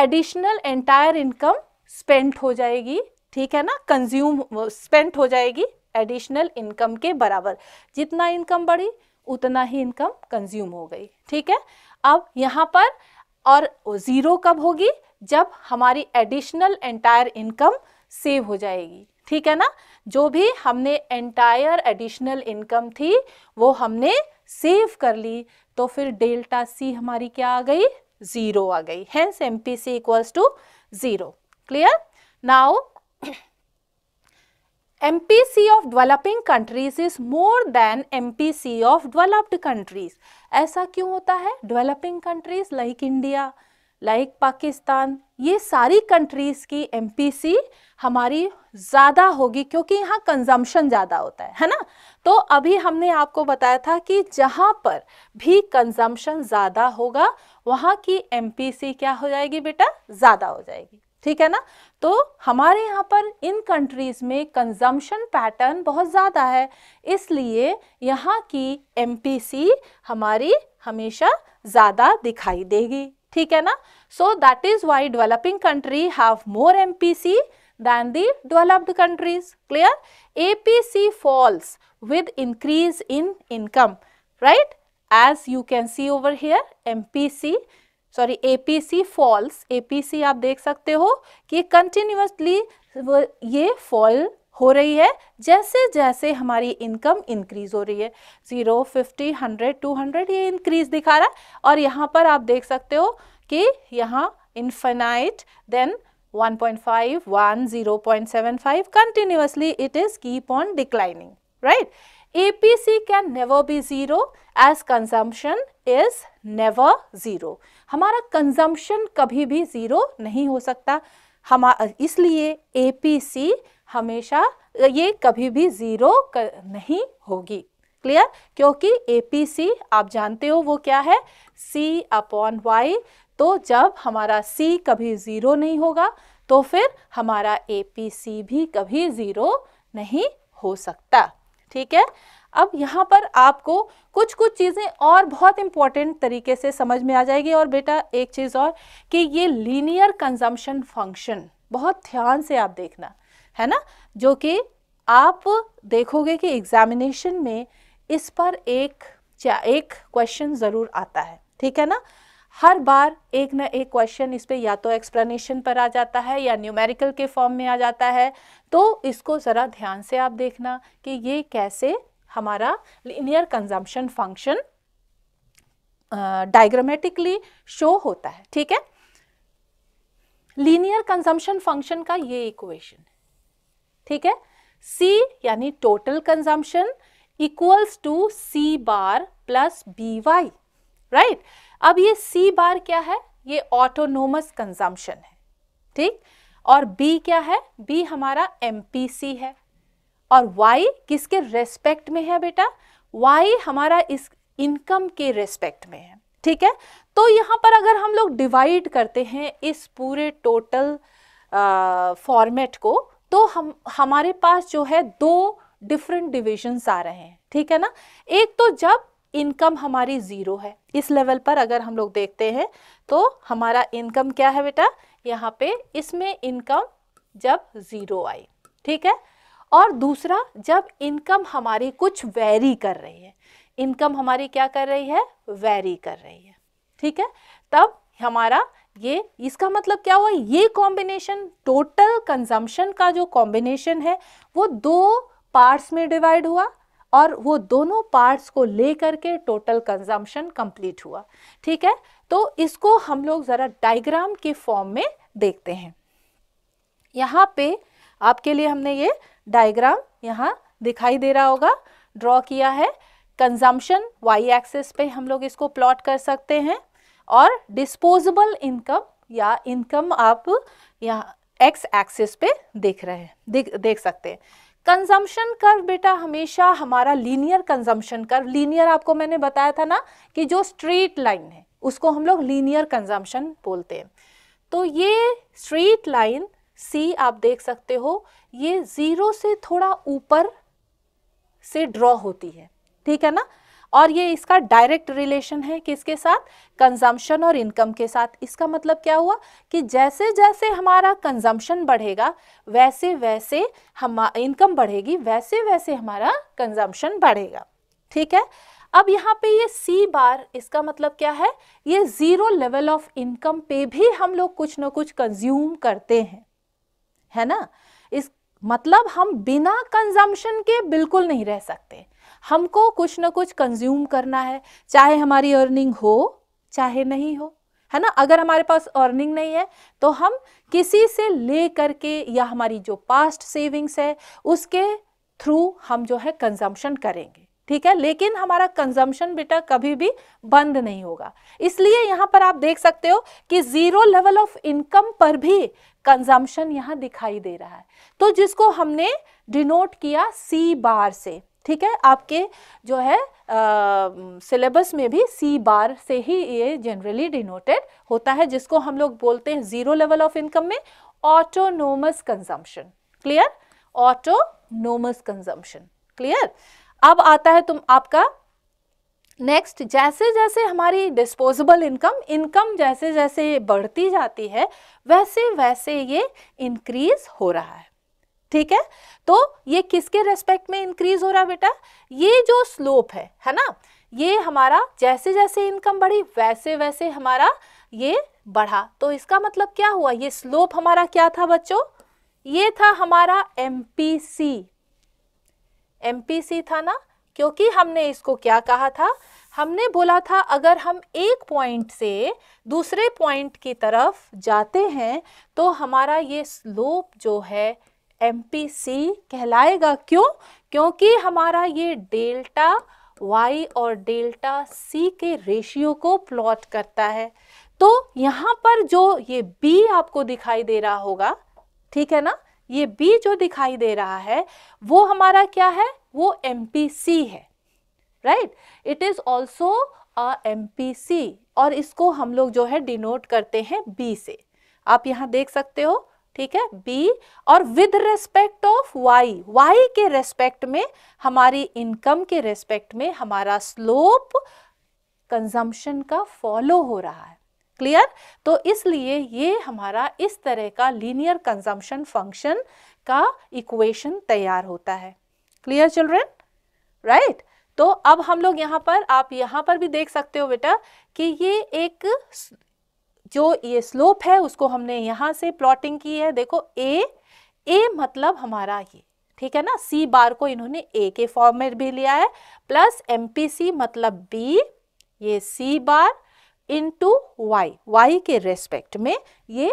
एडिशनल एंटायर इनकम स्पेंट हो जाएगी ठीक है ना कंज्यूम स्पेंट हो जाएगी एडिशनल इनकम के बराबर जितना इनकम बढ़ी उतना ही इनकम कंज्यूम हो गई ठीक है अब यहाँ पर और ज़ीरो कब होगी जब हमारी एडिशनल एंटायर इनकम सेव हो जाएगी ठीक है ना जो भी हमने एंटायर एडिशनल इनकम थी वो हमने सेव कर ली तो फिर डेल्टा सी हमारी क्या आ गई ज़ीरो आ गई hence M P C equals to zero clear now M P C of developing countries is more than M P C of developed countries ऐसा क्यों होता है developing countries like India like Pakistan ये सारी कंट्रीज़ की M हमारी ज़्यादा होगी क्योंकि यहाँ कंजम्पशन ज़्यादा होता है है ना तो अभी हमने आपको बताया था कि जहाँ पर भी कंजम्पशन ज़्यादा होगा वहाँ की एम क्या हो जाएगी बेटा ज़्यादा हो जाएगी ठीक है ना तो हमारे यहाँ पर इन कंट्रीज़ में कंजम्पशन पैटर्न बहुत ज़्यादा है इसलिए यहाँ की एम हमारी हमेशा ज़्यादा दिखाई देगी ठीक है ना so that is why developing country have more M P C than the developed countries clear A P C falls with increase in income right as you can see over here M P C sorry A P C falls A P C आप देख सकते हो कि continuously ये fall हो रही है जैसे जैसे हमारी इनकम इंक्रीज हो रही है zero fifty hundred two hundred ये इंक्रीज दिखा रहा है और यहाँ पर आप देख सकते हो कि यहाँ infinite then 1.5, 1, 0.75 continuously it is keep on declining, right. APC can never be zero as consumption is never zero. हमारा consumption कभी भी zero नहीं हो सकता हमा इसलिए APC हमेशा ये कभी भी ज़ीरो नहीं होगी क्लियर क्योंकि ए पी सी आप जानते हो वो क्या है सी अपॉन वाई तो जब हमारा सी कभी ज़ीरो नहीं होगा तो फिर हमारा ए पी सी भी कभी ज़ीरो नहीं हो सकता ठीक है अब यहाँ पर आपको कुछ कुछ चीज़ें और बहुत इम्पॉर्टेंट तरीके से समझ में आ जाएगी और बेटा एक चीज़ और कि ये लीनियर कंजम्पशन फंक्शन बहुत ध्यान से आप देखना है ना जो कि आप देखोगे कि एग्जामिनेशन में इस पर एक एक क्वेश्चन ज़रूर आता है ठीक है ना हर बार एक ना एक क्वेश्चन इस पर या तो एक्सप्लेनेशन पर आ जाता है या न्यूमेरिकल के फॉर्म में आ जाता है तो इसको ज़रा ध्यान से आप देखना कि ये कैसे हमारा linear consumption function diagrammatically show होता है ठीक है लीनियर कंजम्पशन फंक्शन का ये इक्वेशन ठीक है सी यानी total consumption equals to C bar plus B Y right अब ये सी बार क्या है ये ऑटोनोमस कंजम्पशन है ठीक और बी क्या है बी हमारा एम है और वाई किसके रेस्पेक्ट में है बेटा वाई हमारा इस इनकम के रेस्पेक्ट में है ठीक है तो यहाँ पर अगर हम लोग डिवाइड करते हैं इस पूरे टोटल फॉर्मेट को तो हम हमारे पास जो है दो डिफरेंट डिविजन्स आ रहे हैं ठीक है ना एक तो जब इनकम हमारी ज़ीरो है इस लेवल पर अगर हम लोग देखते हैं तो हमारा इनकम क्या है बेटा यहाँ पे इसमें इनकम जब ज़ीरो आई ठीक है और दूसरा जब इनकम हमारी कुछ वेरी कर रही है इनकम हमारी क्या कर रही है वैरी कर रही है ठीक है तब हमारा ये इसका मतलब क्या हुआ ये कॉम्बिनेशन टोटल कंजम्पशन का जो कॉम्बिनेशन है वो दो पार्ट्स में डिवाइड हुआ और वो दोनों पार्ट्स को ले करके टोटल कंजम्पशन कंप्लीट हुआ ठीक है तो इसको हम लोग ज़रा डायग्राम के फॉर्म में देखते हैं यहाँ पे आपके लिए हमने ये डायग्राम यहाँ दिखाई दे रहा होगा ड्रॉ किया है कंजम्पशन वाई एक्सेस पे हम लोग इसको प्लॉट कर सकते हैं और डिस्पोजेबल इनकम या इनकम आप यहाँ एक्स एक्सिस पे देख रहे हैं देख देख सकते हैं कंजम्पशन कर्व बेटा हमेशा हमारा लीनियर कंजम्पशन कर्व लीनियर आपको मैंने बताया था ना कि जो स्ट्रेट लाइन है उसको हम लोग लीनियर कंजम्पशन बोलते हैं तो ये स्ट्रेट लाइन सी आप देख सकते हो ये ज़ीरो से थोड़ा ऊपर से ड्रॉ होती है ठीक है ना और ये इसका डायरेक्ट रिलेशन है किसके साथ कंजम्पशन और इनकम के साथ इसका मतलब क्या हुआ कि जैसे जैसे हमारा कंजम्पशन बढ़ेगा वैसे वैसे हम इनकम बढ़ेगी वैसे वैसे हमारा कंजम्पशन बढ़ेगा ठीक है अब यहाँ पे ये सी बार इसका मतलब क्या है ये ज़ीरो लेवल ऑफ इनकम पे भी हम लोग कुछ ना कुछ कंज्यूम करते हैं है ना इस मतलब हम बिना कंजम्पशन के बिल्कुल नहीं रह सकते हमको कुछ ना कुछ कंज्यूम करना है चाहे हमारी अर्निंग हो चाहे नहीं हो है ना अगर हमारे पास अर्निंग नहीं है तो हम किसी से ले करके या हमारी जो पास्ट सेविंग्स है उसके थ्रू हम जो है कंजम्पशन करेंगे ठीक है लेकिन हमारा कंजम्पशन बेटा कभी भी बंद नहीं होगा इसलिए यहाँ पर आप देख सकते हो कि ज़ीरो लेवल ऑफ इनकम पर भी कंजम्पशन यहाँ दिखाई दे रहा है तो जिसको हमने डिनोट किया सी बार से ठीक है आपके जो है सिलेबस में भी सी बार से ही ये जनरली डिनोटेड होता है जिसको हम लोग बोलते हैं ज़ीरो लेवल ऑफ इनकम में autonomous consumption clear autonomous consumption clear अब आता है तुम आपका नेक्स्ट जैसे जैसे हमारी डिस्पोजेबल इनकम इनकम जैसे जैसे बढ़ती जाती है वैसे वैसे ये इंक्रीज हो रहा है ठीक है तो ये किसके रेस्पेक्ट में इंक्रीज हो रहा है बेटा ये जो स्लोप है है ना ये हमारा जैसे जैसे इनकम बढ़ी वैसे वैसे हमारा ये बढ़ा तो इसका मतलब क्या हुआ ये स्लोप हमारा क्या था बच्चों ये था हमारा एमपीसी एमपीसी था ना क्योंकि हमने इसको क्या कहा था हमने बोला था अगर हम एक पॉइंट से दूसरे पॉइंट की तरफ जाते हैं तो हमारा ये स्लोप जो है एम कहलाएगा क्यों क्योंकि हमारा ये डेल्टा वाई और डेल्टा सी के रेशियो को प्लॉट करता है तो यहाँ पर जो ये बी आपको दिखाई दे रहा होगा ठीक है ना ये बी जो दिखाई दे रहा है वो हमारा क्या है वो एम है right it is also M P और इसको हम लोग जो है डिनोट करते हैं बी से आप यहाँ देख सकते हो ठीक है बी और with respect of Y Y के रेस्पेक्ट में हमारी इनकम के रेस्पेक्ट में हमारा स्लोप कंजम्पशन का फॉलो हो रहा है क्लियर तो इसलिए ये हमारा इस तरह का लीनियर कंजम्पशन फंक्शन का इक्वेशन तैयार होता है क्लियर चिल्ड्रेन राइट तो अब हम लोग यहाँ पर आप यहाँ पर भी देख सकते हो बेटा कि ये एक जो ये स्लोप है उसको हमने यहाँ से प्लॉटिंग की है देखो ए ए मतलब हमारा ये ठीक है ना सी बार को इन्होंने ए के फॉर्म में भी लिया है प्लस एम पी सी मतलब बी ये C bar into Y Y के रेस्पेक्ट में ये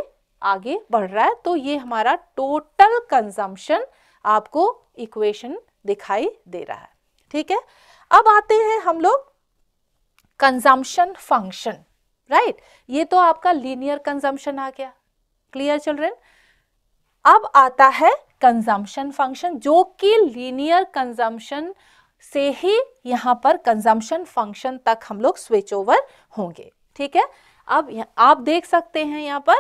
आगे बढ़ रहा है तो ये हमारा टोटल कंजम्पशन आपको इक्वेशन दिखाई दे रहा है ठीक है अब आते हैं हम लोग कंजम्पशन फंक्शन राइट right? ये तो आपका लीनियर कंजम्पशन आ गया क्लियर चिल्ड्रेन अब आता है कंजम्पशन फंक्शन जो कि लीनियर कंजम्पशन से ही यहां पर कंजम्पशन फंक्शन तक हम लोग स्विच ओवर होंगे ठीक है अब आप देख सकते हैं यहाँ पर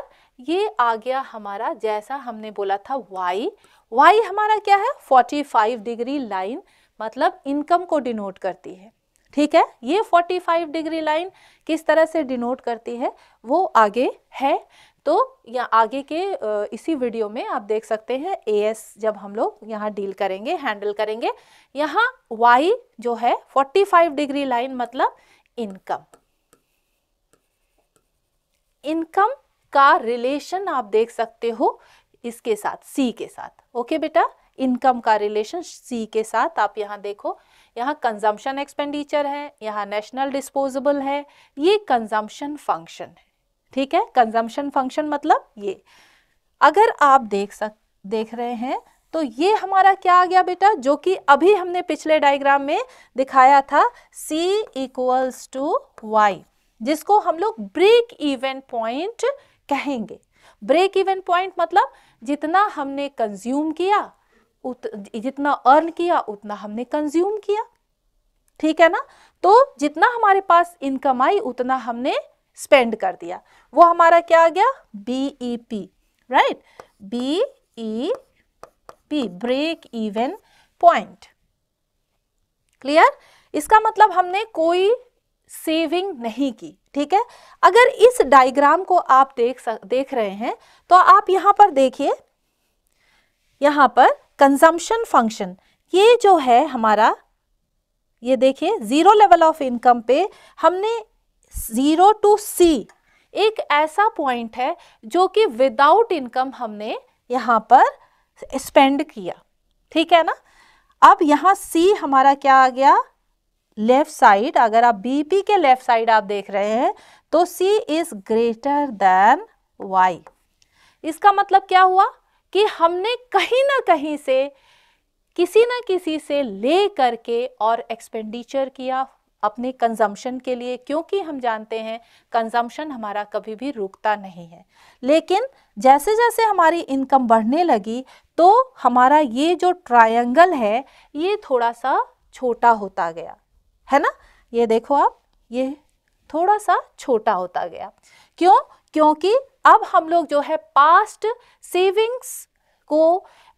ये आ गया हमारा जैसा हमने बोला था वाई वाई हमारा क्या है 45 डिग्री लाइन मतलब इनकम को डिनोट करती है ठीक है ये 45 डिग्री लाइन किस तरह से डिनोट करती है वो आगे है तो या आगे के इसी वीडियो में आप देख सकते हैं ए एस जब हम लोग यहाँ डील करेंगे हैंडल करेंगे यहाँ वाई जो है 45 डिग्री लाइन मतलब इनकम इनकम का रिलेशन आप देख सकते हो इसके साथ सी के साथ ओके बेटा इनकम का रिलेशन सी के साथ आप यहाँ देखो यहाँ कंजम्पशन एक्सपेंडिचर है यहाँ नेशनल डिस्पोजेबल है ये कंजम्पशन फंक्शन है ठीक है कंजम्पशन फंक्शन मतलब ये अगर आप देख सक देख रहे हैं तो ये हमारा क्या आ गया बेटा जो कि अभी हमने पिछले डायग्राम में दिखाया था C इक्वल्स टू वाई जिसको हम लोग ब्रेक इवन पॉइंट कहेंगे ब्रेक इवन पॉइंट मतलब जितना हमने कंज्यूम किया उत, जितना अर्न किया उतना हमने कंज्यूम किया ठीक है ना तो जितना हमारे पास इनकम आई उतना हमने स्पेंड कर दिया वो हमारा क्या आ गया B E P right B E P break even point clear इसका मतलब हमने कोई सेविंग नहीं की ठीक है अगर इस डायग्राम को आप देख देख रहे हैं तो आप यहां पर देखिए यहां पर कंजम्पशन फंक्शन ये जो है हमारा ये देखिए ज़ीरो लेवल ऑफ इनकम पे हमने ज़ीरो टू सी एक ऐसा पॉइंट है जो कि विदाउट इनकम हमने यहाँ पर स्पेंड किया ठीक है ना अब यहाँ सी हमारा क्या आ गया लेफ्ट साइड अगर आप बीपी के लेफ्ट साइड आप देख रहे हैं तो C is greater than Y इसका मतलब क्या हुआ कि हमने कहीं ना कहीं से किसी ना किसी से ले करके और एक्सपेंडिचर किया अपने कंजम्पशन के लिए क्योंकि हम जानते हैं कंजम्पशन हमारा कभी भी रुकता नहीं है लेकिन जैसे जैसे हमारी इनकम बढ़ने लगी तो हमारा ये जो ट्रायंगल है ये थोड़ा सा छोटा होता गया है ना ये देखो आप ये थोड़ा सा छोटा होता गया क्यों क्योंकि अब हम लोग जो है पास्ट सेविंग्स को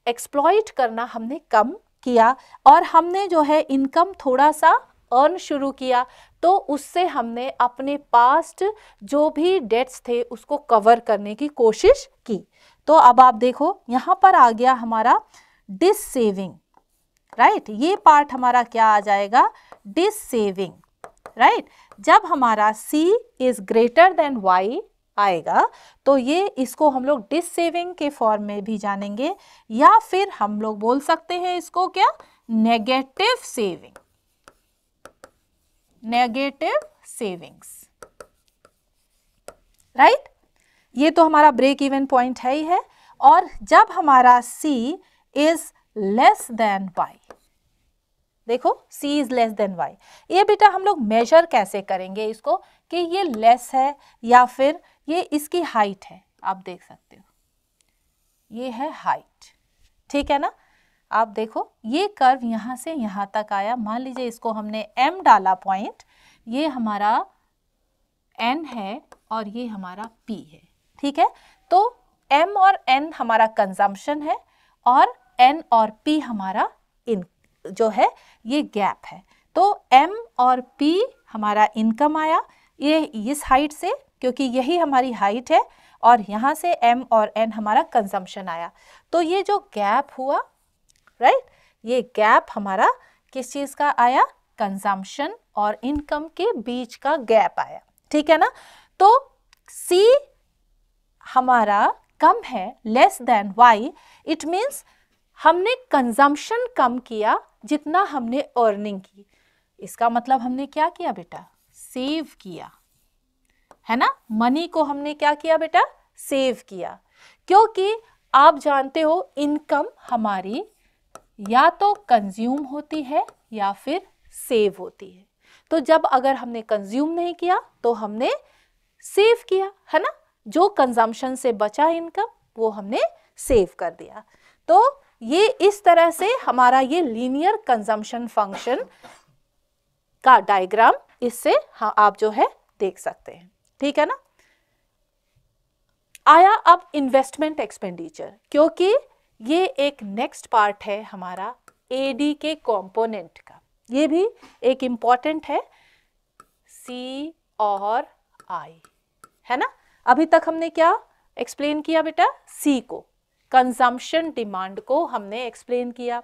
एक्सप्लॉइट करना हमने कम किया और हमने जो है इनकम थोड़ा सा अर्न शुरू किया तो उससे हमने अपने पास्ट जो भी डेट्स थे उसको कवर करने की कोशिश की तो अब आप देखो यहाँ पर आ गया हमारा डिस सेविंग राइट ये पार्ट हमारा क्या आ जाएगा डिस सेविंग राइट जब हमारा C is greater than Y आएगा तो ये इसको हम लोग डिस सेविंग के फॉर्म में भी जानेंगे या फिर हम लोग बोल सकते हैं इसको क्या negative saving negative savings right ये तो हमारा ब्रेक इवन पॉइंट है ही है और जब हमारा C is less than Y देखो c is less than y ये बेटा हम लोग मेजर कैसे करेंगे इसको कि ये लेस है या फिर ये इसकी हाइट है आप देख सकते हो ये है हाइट ठीक है ना आप देखो ये कर्व यहाँ से यहाँ तक आया मान लीजिए इसको हमने m डाला पॉइंट ये हमारा n है और ये हमारा p है ठीक है तो m और n हमारा कंजम्पशन है और n और p हमारा इन जो है ये गैप है तो m और p हमारा इनकम आया ये इस हाइट से क्योंकि यही हमारी हाइट है और यहाँ से एम और एन हमारा कंजम्पशन आया तो ये जो गैप हुआ राइट ये गैप हमारा किस चीज़ का आया कंजम्पशन और इनकम के बीच का गैप आया ठीक है ना तो सी हमारा कम है less than Y it means हमने कंजम्पशन कम किया जितना हमने अर्निंग की इसका मतलब हमने क्या किया बेटा सेव किया है ना मनी को हमने क्या किया बेटा सेव किया क्योंकि आप जानते हो इनकम हमारी या तो कंज्यूम होती है या फिर सेव होती है तो जब अगर हमने कंज्यूम नहीं किया तो हमने सेव किया है ना जो कंजम्पशन से बचा इनकम वो हमने सेव कर दिया तो ये इस तरह से हमारा ये लीनियर कंजम्पशन फंक्शन का डायग्राम इससे हाँ आप जो है देख सकते हैं ठीक है ना आया अब इन्वेस्टमेंट एक्सपेंडिचर क्योंकि ये एक नेक्स्ट पार्ट है हमारा एडी के कंपोनेंट का ये भी एक इंपॉर्टेंट है सी और आई है ना अभी तक हमने क्या एक्सप्लेन किया बेटा सी को कंजम्पशन डिमांड को हमने एक्सप्लेन किया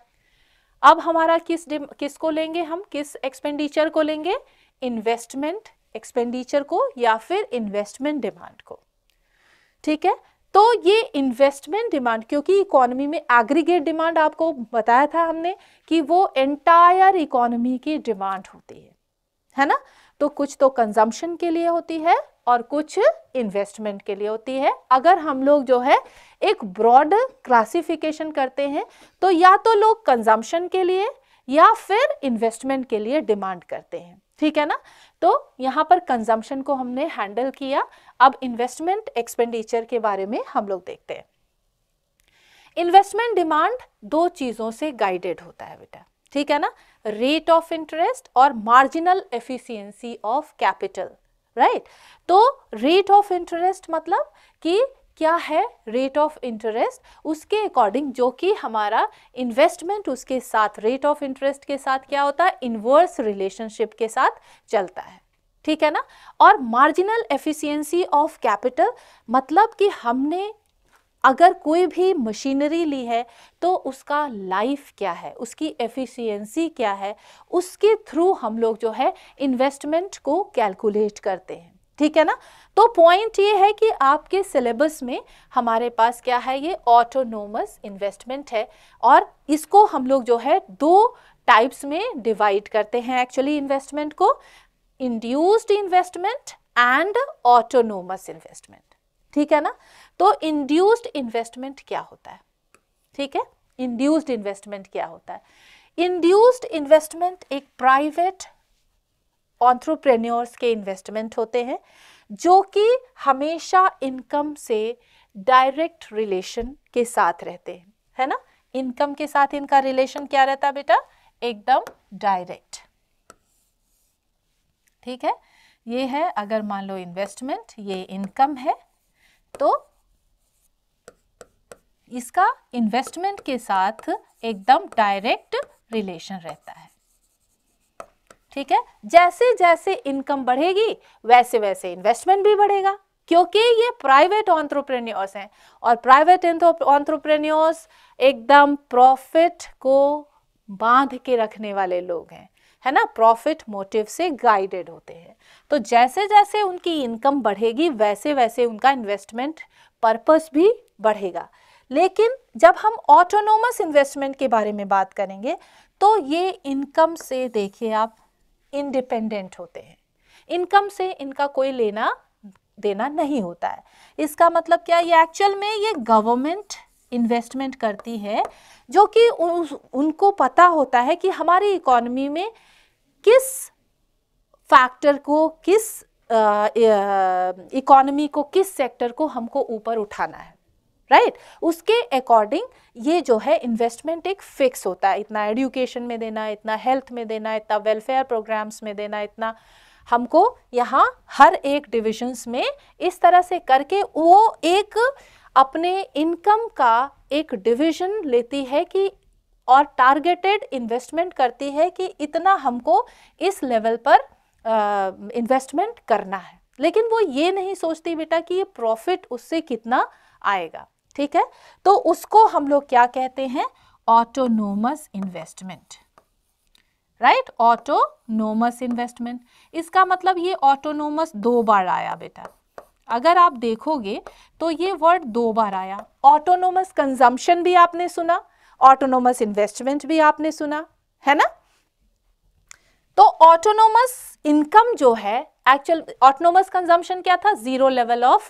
अब हमारा किस किस को लेंगे हम किस एक्सपेंडिचर को लेंगे इन्वेस्टमेंट एक्सपेंडिचर को या फिर इन्वेस्टमेंट डिमांड को ठीक है तो ये इन्वेस्टमेंट डिमांड क्योंकि इकोनॉमी में एग्रीगेट डिमांड आपको बताया था हमने कि वो एंटायर इकोनॉमी की डिमांड होती है है ना तो कुछ तो कंजम्पशन के लिए होती है और कुछ इन्वेस्टमेंट के लिए होती है अगर हम लोग जो है एक ब्रॉड क्लासिफिकेशन करते हैं तो या तो लोग कंजम्पशन के लिए या फिर इन्वेस्टमेंट के लिए डिमांड करते हैं ठीक है ना तो यहाँ पर कंजम्पशन को हमने हैंडल किया अब इन्वेस्टमेंट एक्सपेंडिचर के बारे में हम लोग देखते हैं इन्वेस्टमेंट डिमांड दो चीज़ों से गाइडेड होता है बेटा ठीक है ना रेट ऑफ इंटरेस्ट और marginal efficiency of capital right तो रेट ऑफ इंटरेस्ट मतलब कि क्या है रेट ऑफ इंटरेस्ट उसके अकॉर्डिंग जो कि हमारा इन्वेस्टमेंट उसके साथ रेट ऑफ इंटरेस्ट के साथ क्या होता है इन्वर्स रिलेशनशिप के साथ चलता है ठीक है ना और मार्जिनल एफिशिएंसी ऑफ कैपिटल मतलब कि हमने अगर कोई भी मशीनरी ली है तो उसका लाइफ क्या है उसकी एफिशिएंसी क्या है उसके थ्रू हम लोग जो है इन्वेस्टमेंट को कैलकुलेट करते हैं ठीक है ना तो पॉइंट ये है कि आपके सिलेबस में हमारे पास क्या है ये ऑटोनोमस इन्वेस्टमेंट है और इसको हम लोग जो है दो टाइप्स में डिवाइड करते हैं एक्चुअली इन्वेस्टमेंट को induced investment and autonomous investment ठीक है ना तो इंड्यूस्ड इन्वेस्टमेंट क्या होता है ठीक है इंड्यूस्ड इन्वेस्टमेंट क्या होता है इंड्यूस्ड इन्वेस्टमेंट एक प्राइवेट ऑन्ट्रप्रेन्योर्स के इन्वेस्टमेंट होते हैं जो कि हमेशा इनकम से डायरेक्ट रिलेशन के साथ रहते हैं है ना इनकम के साथ इनका रिलेशन क्या रहता है बेटा एकदम डायरेक्ट ठीक है ये है अगर मान लो इन्वेस्टमेंट ये इनकम है तो इसका इन्वेस्टमेंट के साथ एकदम डायरेक्ट रिलेशन रहता है ठीक है जैसे जैसे इनकम बढ़ेगी वैसे वैसे इन्वेस्टमेंट भी बढ़ेगा क्योंकि ये प्राइवेट ऑन्ट्रोप्रेन्योर्स हैं और प्राइवेट ऑन्ट्रोप्रेन्योर्स एकदम प्रॉफिट को बांध के रखने वाले लोग हैं है ना प्रॉफिट मोटिव से गाइडेड होते हैं तो जैसे जैसे उनकी इनकम बढ़ेगी वैसे वैसे उनका इन्वेस्टमेंट पर्पस भी बढ़ेगा लेकिन जब हम ऑटोनोमस इन्वेस्टमेंट के बारे में बात करेंगे तो ये इनकम से देखिए आप इंडिपेंडेंट होते हैं इनकम से इनका कोई लेना देना नहीं होता है इसका मतलब क्या ये एक्चुअल में ये गवर्नमेंट इन्वेस्टमेंट करती है जो कि उनको पता होता है कि हमारी इकोनॉमी में किस फैक्टर को किस इकोनॉमी को किस सेक्टर को हमको ऊपर उठाना है राइट उसके अकॉर्डिंग ये जो है इन्वेस्टमेंट एक फिक्स होता है इतना एडुकेशन में देना इतना हेल्थ में देना इतना वेलफेयर प्रोग्राम्स में देना इतना हमको यहाँ हर एक डिविजन्स में इस तरह से करके वो एक अपने इनकम का एक डिविजन लेती है कि और टारगेटेड इन्वेस्टमेंट करती है कि इतना हमको इस लेवल पर इन्वेस्टमेंट करना है लेकिन वो ये नहीं सोचती बेटा कि ये प्रॉफिट उससे कितना आएगा ठीक है तो उसको हम लोग क्या कहते हैं autonomous investment right autonomous investment इसका मतलब ये ऑटोनोमस दो बार आया बेटा अगर आप देखोगे तो ये वर्ड दो बार आया ऑटोनोमस कंजम्पशन भी आपने सुना ऑटोनोमस इन्वेस्टमेंट भी आपने सुना है ना तो ऑटोनोमस इनकम जो है एक्चुअल ऑटोनोमस कंजम्पशन क्या था जीरो लेवल ऑफ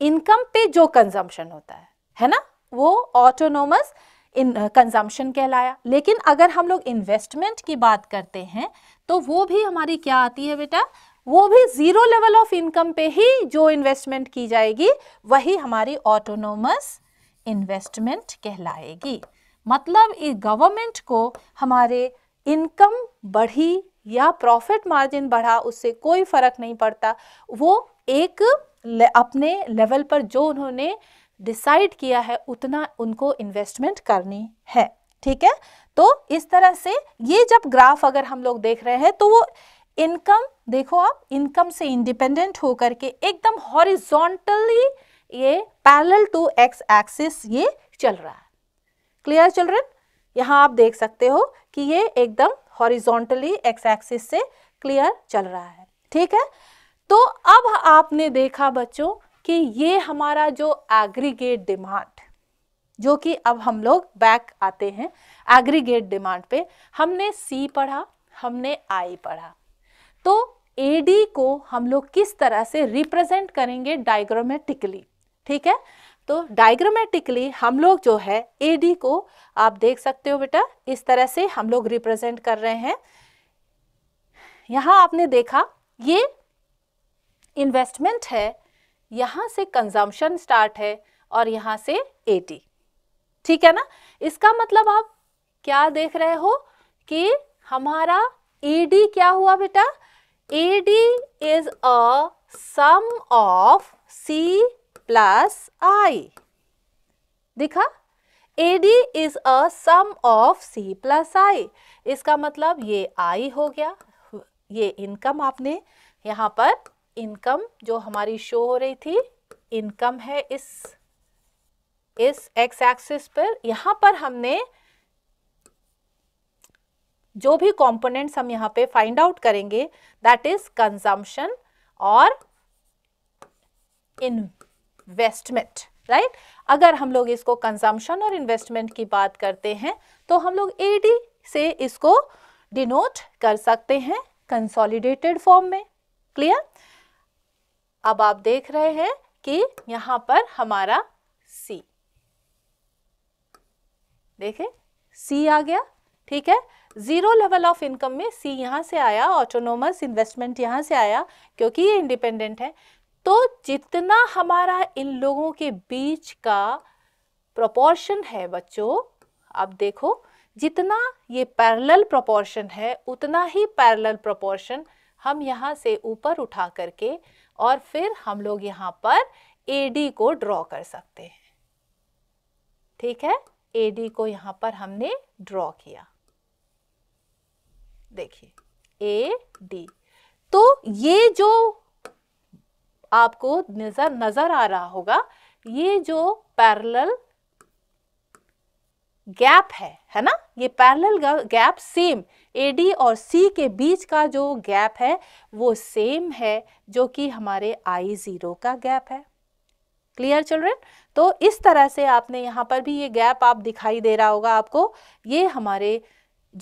इनकम पे जो कंजम्पशन होता है है ना वो ऑटोनोमस इन कंजम्पशन कहलाया लेकिन अगर हम लोग इन्वेस्टमेंट की बात करते हैं तो वो भी हमारी क्या आती है बेटा वो भी ज़ीरो लेवल ऑफ इनकम पे ही जो इन्वेस्टमेंट की जाएगी वही हमारी ऑटोनोमस इन्वेस्टमेंट कहलाएगी मतलब गवर्नमेंट को हमारे इनकम बढ़ी या प्रॉफिट मार्जिन बढ़ा उससे कोई फ़र्क नहीं पड़ता वो एक ले, अपने लेवल पर जो उन्होंने डिसाइड किया है उतना उनको इन्वेस्टमेंट करनी है ठीक है तो इस तरह से ये जब ग्राफ अगर हम लोग देख रहे हैं तो वो इनकम देखो आप इनकम से इंडिपेंडेंट होकर के एकदम हॉरिजॉन्टली ये पैरेलल टू एक्स एक्सिस ये चल रहा है क्लियर चिल्ड्रन यहाँ आप देख सकते हो कि ये एकदम हॉरिजॉन्टली एक्स एक्सिस से क्लियर चल रहा है ठीक है तो अब आपने देखा बच्चों कि ये हमारा जो एग्रीगेट डिमांड जो कि अब हम लोग बैक आते हैं एग्रीगेट डिमांड पे हमने सी पढ़ा हमने आई पढ़ा तो एडी को हम लोग किस तरह से रिप्रेजेंट करेंगे डायग्रामेटिकली ठीक है तो डायग्रामेटिकली हम लोग जो है एडी को आप देख सकते हो बेटा इस तरह से हम लोग रिप्रेजेंट कर रहे हैं यहां आपने देखा ये इन्वेस्टमेंट है यहाँ से कंजम्पशन स्टार्ट है और यहाँ से 80 ठीक है ना इसका मतलब आप क्या देख रहे हो कि हमारा एडी क्या हुआ बेटा AD is a sum of C plus I दिखा D is a sum of C plus I इसका मतलब ये आई हो गया ये इनकम आपने यहाँ पर इनकम जो हमारी शो हो रही थी इनकम है इस इस एक्स एक्सिस पर यहां पर हमने जो भी कंपोनेंट्स हम यहां पे फाइंड आउट करेंगे दैट इज कंजम्पशन और इन्वेस्टमेंट राइट right? अगर हम लोग इसको कंजम्पशन और इन्वेस्टमेंट की बात करते हैं तो हम लोग एडी से इसको डिनोट कर सकते हैं कंसोलिडेटेड फॉर्म में क्लियर अब आप देख रहे हैं कि यहाँ पर हमारा सी देखे सी आ गया ठीक है जीरो लेवल ऑफ इनकम में सी यहाँ से आया ऑटोनोमस इन्वेस्टमेंट यहां से आया क्योंकि ये इंडिपेंडेंट है तो जितना हमारा इन लोगों के बीच का प्रोपोर्शन है बच्चों आप देखो जितना ये पैरेलल प्रोपोर्शन है उतना ही पैरेलल प्रोपोर्शन हम यहाँ से ऊपर उठा करके और फिर हम लोग यहाँ पर ए को ड्रॉ कर सकते हैं ठीक है ए को यहाँ पर हमने ड्रॉ किया देखिए ए डी तो ये जो आपको नजर नजर आ रहा होगा ये जो पैरेलल गैप है है ना ये parallel gap same A D और सी के बीच का जो गैप है वो सेम है जो कि हमारे आई ज़ीरो का गैप है क्लियर चिल्ड्रेन तो इस तरह से आपने यहाँ पर भी ये गैप आप दिखाई दे रहा होगा आपको ये हमारे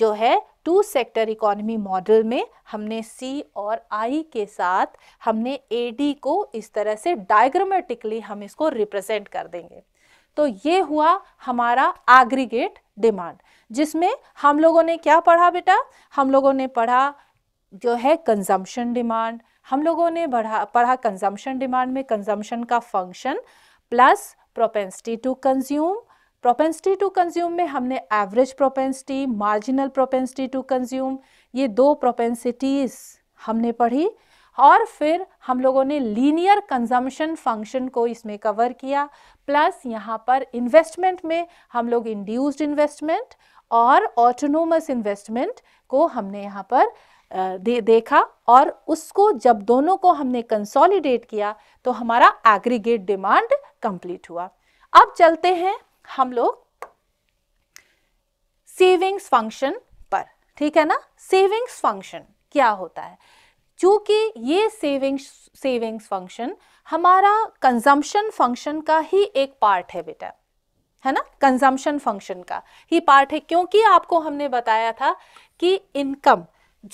जो है टू सेक्टर इकोनॉमी मॉडल में हमने सी और आई के साथ हमने ए डी को इस तरह से डायग्रामेटिकली हम इसको रिप्रेजेंट कर देंगे तो ये हुआ हमारा एग्रीगेट डिमांड जिसमें हम लोगों ने क्या पढ़ा बेटा हम लोगों ने पढ़ा जो है कंजम्पशन डिमांड हम लोगों ने बढ़ा पढ़ा कंजम्पशन डिमांड में कंजम्पशन का function plus propensity to consume propensity to consume में हमने average propensity marginal propensity to consume ये दो प्रोपेंसिटीज़ हमने पढ़ी और फिर हम लोगों ने लीनियर कंजम्पशन फंक्शन को इसमें कवर किया प्लस यहाँ पर इन्वेस्टमेंट में हम लोग इंड्यूस्ड इन्वेस्टमेंट और ऑटोनोमस इन्वेस्टमेंट को हमने यहाँ पर दे देखा और उसको जब दोनों को हमने कंसोलिडेट किया तो हमारा एग्रीगेट डिमांड कंप्लीट हुआ अब चलते हैं हम लोग सेविंग्स फंक्शन पर ठीक है ना सेविंग्स फंक्शन क्या होता है चूँकि ये सेविंग्स सेविंग्स फंक्शन हमारा कंजम्पशन फंक्शन का ही एक पार्ट है बेटा है ना कंजम्पशन फंक्शन का ही पार्ट है क्योंकि आपको हमने बताया था कि इनकम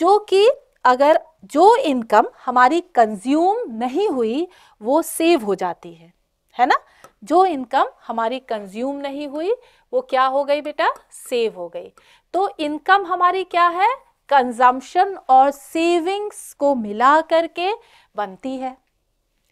जो कि अगर जो इनकम हमारी कंज्यूम नहीं हुई वो सेव हो जाती है है ना जो इनकम हमारी कंज्यूम नहीं हुई वो क्या हो गई बेटा सेव हो गई तो इनकम हमारी क्या है कंजम्पशन और सेविंग्स को मिला करके बनती है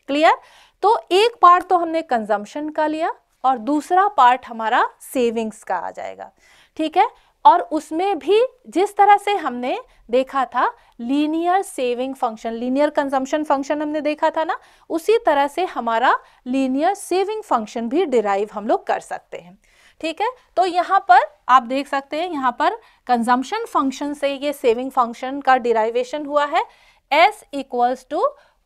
क्लियर तो एक पार्ट तो हमने कंजम्पशन का लिया और दूसरा पार्ट हमारा सेविंग्स का आ जाएगा ठीक है और उसमें भी जिस तरह से हमने देखा था linear saving function linear consumption function हमने देखा था ना उसी तरह से हमारा लीनियर सेविंग फंक्शन भी डिराइव हम लोग कर सकते हैं ठीक है तो यहाँ पर आप देख सकते हैं यहाँ पर कंजम्पशन फंक्शन से ये सेविंग फंक्शन का डिराइवेशन हुआ है S equals to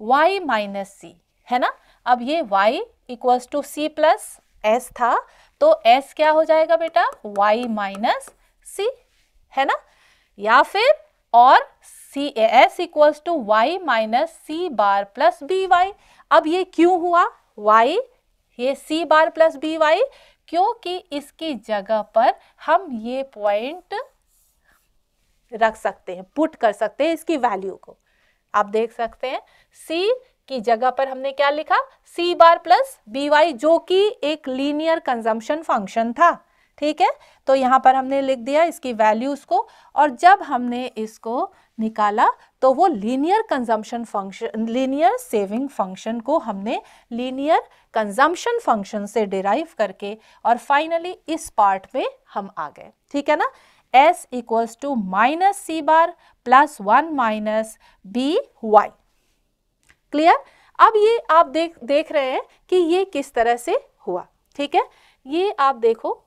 Y minus C है ना अब ये y equals to C plus S था तो s क्या हो जाएगा बेटा वाई माइनस सी है ना या फिर और C S equals to Y minus C bar plus B Y अब ये क्यों हुआ वाई ये C bar plus B Y क्योंकि इसकी जगह पर हम ये पॉइंट रख सकते हैं पुट कर सकते हैं इसकी वैल्यू को आप देख सकते हैं सी की जगह पर हमने क्या लिखा C bar plus B Y जो कि एक लीनियर कंजम्पशन फंक्शन था ठीक है तो यहाँ पर हमने लिख दिया इसकी वैल्यूज़ को और जब हमने इसको निकाला तो वो linear consumption function linear saving function को हमने लीनियर कंजम्पशन फंक्शन से डिराइव करके और फाइनली इस पार्ट में हम आ गए ठीक है ना S equals to minus C bar plus one minus B Y clear अब ये आप देख देख रहे हैं कि ये किस तरह से हुआ ठीक है ये आप देखो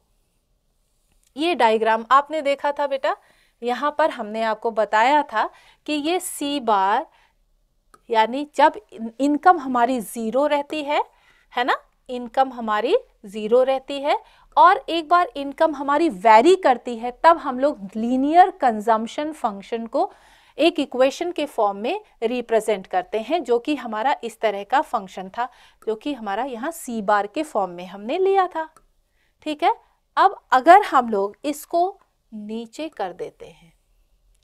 ये डायग्राम आपने देखा था बेटा यहाँ पर हमने आपको बताया था कि ये सी बार यानी जब इनकम हमारी ज़ीरो रहती है है ना इनकम हमारी ज़ीरो रहती है और एक बार इनकम हमारी वेरी करती है तब हम लोग लीनियर कंजम्पशन फंक्शन को एक इक्वेशन के फॉर्म में रिप्रेजेंट करते हैं जो कि हमारा इस तरह का फंक्शन था जो कि हमारा यहाँ सी बार के फॉर्म में हमने लिया था ठीक है अब अगर हम लोग इसको नीचे कर देते हैं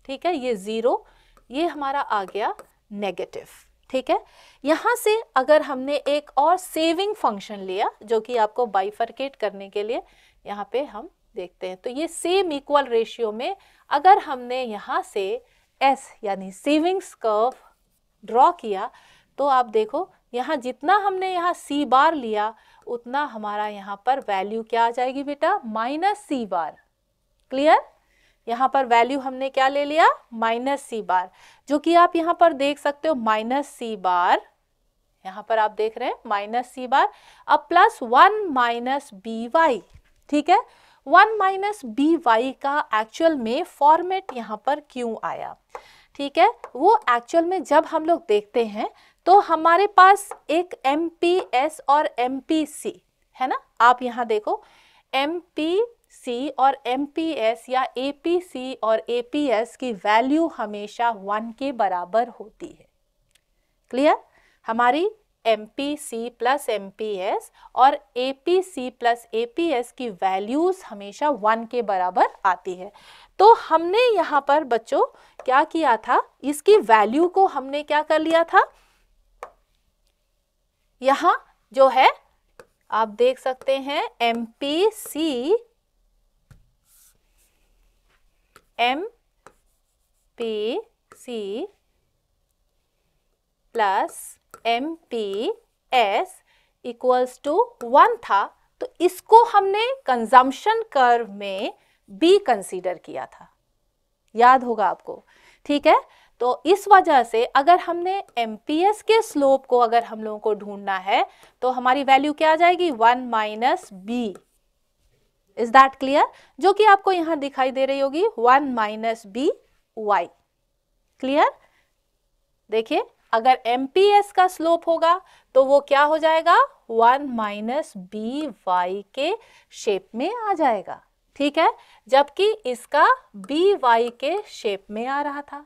ठीक है ये ज़ीरो ये हमारा आ गया नेगेटिव ठीक है यहाँ से अगर हमने एक और सेविंग फंक्शन लिया जो कि आपको बाइफर्केट करने के लिए यहाँ पे हम देखते हैं तो ये सेम इक्वल रेशियो में अगर हमने यहाँ से एस यानी सेविंग्स कर्व ड्रॉ किया तो आप देखो यहाँ जितना हमने यहाँ सी बार लिया उतना हमारा यहाँ पर वैल्यू क्या आ जाएगी बेटा माइनस सी बार क्लियर यहाँ पर वैल्यू हमने क्या ले लिया माइनस सी बार जो कि आप यहाँ पर देख सकते हो माइनस सी बार यहाँ पर आप देख रहे हैं माइनस सी बार अब plus one minus B Y ठीक है वन माइनस बी वाई का एक्चुअल में फॉर्मेट यहाँ पर क्यों आया ठीक है वो एक्चुअल में जब हम लोग देखते हैं तो हमारे पास एक एम पी एस और एम पी सी है ना आप यहाँ देखो एम पी सी और एम पी एस या ए पी सी और ए पी एस की वैल्यू हमेशा वन के बराबर होती है क्लियर हमारी M P C plus M P S और A P C plus A P S की वैल्यूज़ हमेशा वन के बराबर आती है तो हमने यहाँ पर बच्चों क्या किया था इसकी वैल्यू को हमने क्या कर लिया था यहाँ जो है आप देख सकते हैं M P C M P C plus M P S equals to one था तो इसको हमने कंजम्पशन कर्व में बी कंसीडर किया था याद होगा आपको ठीक है तो इस वजह से अगर हमने एम के स्लोप को अगर हम लोगों को ढूंढना है तो हमारी वैल्यू क्या आ जाएगी one minus B is that clear जो कि आपको यहां दिखाई दे रही होगी one minus B Y clear देखिए अगर एम का स्लोप होगा तो वो क्या हो जाएगा वन माइनस बी वाई के शेप में आ जाएगा ठीक है जबकि इसका बी वाई के शेप में आ रहा था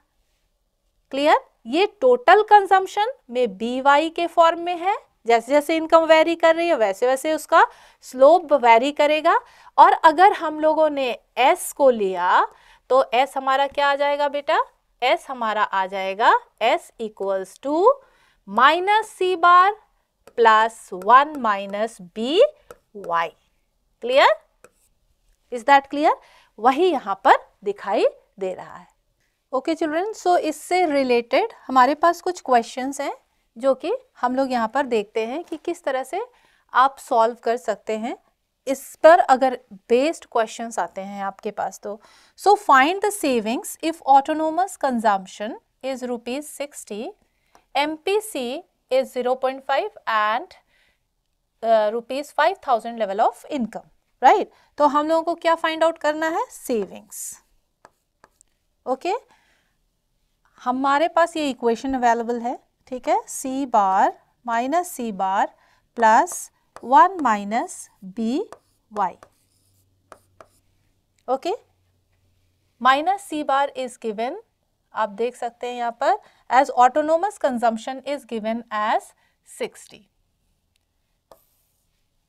क्लियर ये टोटल कंजम्पशन में बी वाई के फॉर्म में है जैसे जैसे इनकम वेरी कर रही है वैसे वैसे उसका स्लोप वेरी करेगा और अगर हम लोगों ने एस को लिया तो एस हमारा क्या आ जाएगा बेटा एस हमारा आ जाएगा S equals to minus C bar plus one minus B Y clear is that clear वही यहां पर दिखाई दे रहा है ओके चिल्ड्रन सो इससे रिलेटेड हमारे पास कुछ क्वेश्चंस हैं जो कि हम लोग यहाँ पर देखते हैं कि किस तरह से आप सॉल्व कर सकते हैं इस पर अगर बेस्ड क्वेश्चंस आते हैं आपके पास तो so find the savings if autonomous consumption is rupees sixty M P C is zero point five and rupees five thousand level of income right तो हम लोगों को क्या फाइंड आउट करना है सेविंग्स ओके okay? हमारे पास ये इक्वेशन अवेलेबल है ठीक है C bar minus C bar plus one minus B Y okay minus C bar is given आप देख सकते हैं यहां पर as autonomous consumption is given as sixty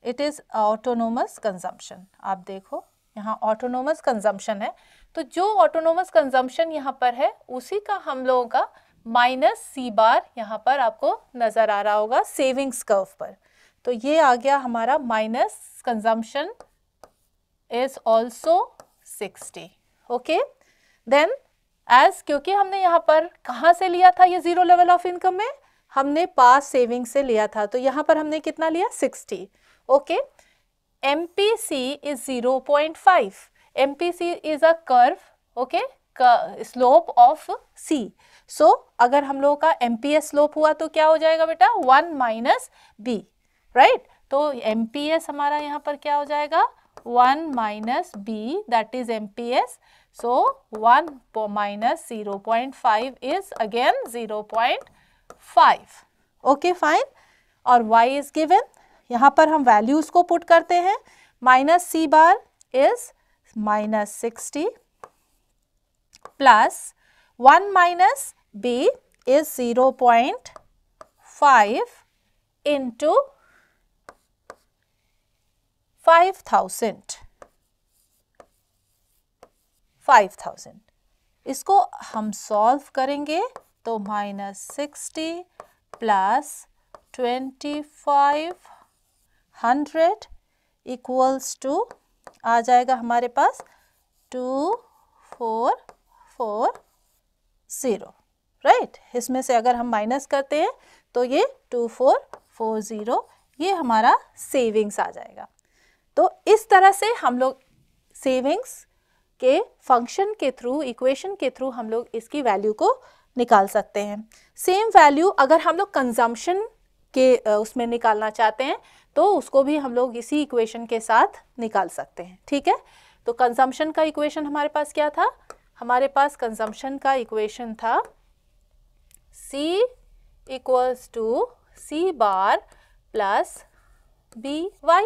it is autonomous consumption आप देखो यहाँ ऑटोनोमस कंजम्पशन है तो जो ऑटोनोमस कंजम्पशन यहाँ पर है उसी का हम लोगों का माइनस सी बार यहाँ पर आपको नज़र आ रहा होगा सेविंग्स कर्व पर तो ये आ गया हमारा minus consumption is also 60 okay then as क्योंकि हमने यहाँ पर कहाँ से लिया था ये ज़ीरो लेवल ऑफ इनकम में हमने पास सेविंग से लिया था तो यहाँ पर हमने कितना लिया 60 okay M P C is zero point five M P C is a curve okay slope of C so अगर हम लोगों का एम पी एस स्लोप हुआ तो क्या हो जाएगा बेटा वन माइनस बी राइट तो एम पी एस हमारा यहाँ पर क्या हो जाएगा one minus B that is M P S so one minus zero point five is again zero point five okay fine और वाई इज गिवन यहाँ पर हम वैल्यूज़ को पुट करते हैं minus C bar is minus sixty plus 1 minus b is 0.5 into 5000 5000 इसको हम solve करेंगे तो minus sixty plus twenty five hundred equals to आ जाएगा हमारे पास two four four zero right इसमें से अगर हम माइनस करते हैं तो ये टू फोर फोर ज़ीरो ये हमारा सेविंग्स आ जाएगा तो इस तरह से हम लोग सेविंग्स के फंक्शन के थ्रू इक्वेशन के थ्रू हम लोग इसकी वैल्यू को निकाल सकते हैं सेम वैल्यू अगर हम लोग कंजम्पशन के उसमें निकालना चाहते हैं तो उसको भी हम लोग इसी इक्वेशन के साथ निकाल सकते हैं ठीक है तो कंजम्पशन का इक्वेशन हमारे पास क्या था हमारे पास कंजम्पशन का इक्वेशन था C equals to C bar plus B Y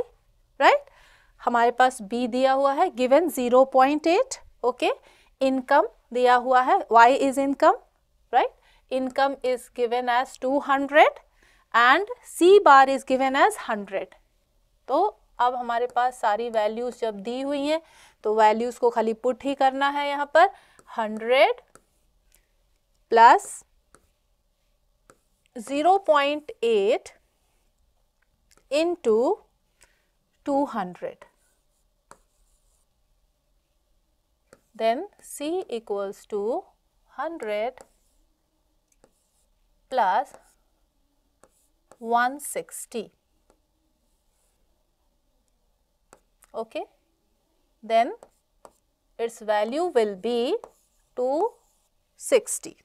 right हमारे पास B दिया हुआ है गिवन 0.8 ओके इनकम दिया हुआ है Y is income right income is given as 200 and C bar is given as 100 तो अब हमारे पास सारी वैल्यूज़ जब दी हुई हैं तो वैल्यूज़ को खाली पुट ही करना है यहाँ पर 100 plus 0.8 into 200. Then C equals to 100 plus 160. Okay. Then its value will be two sixty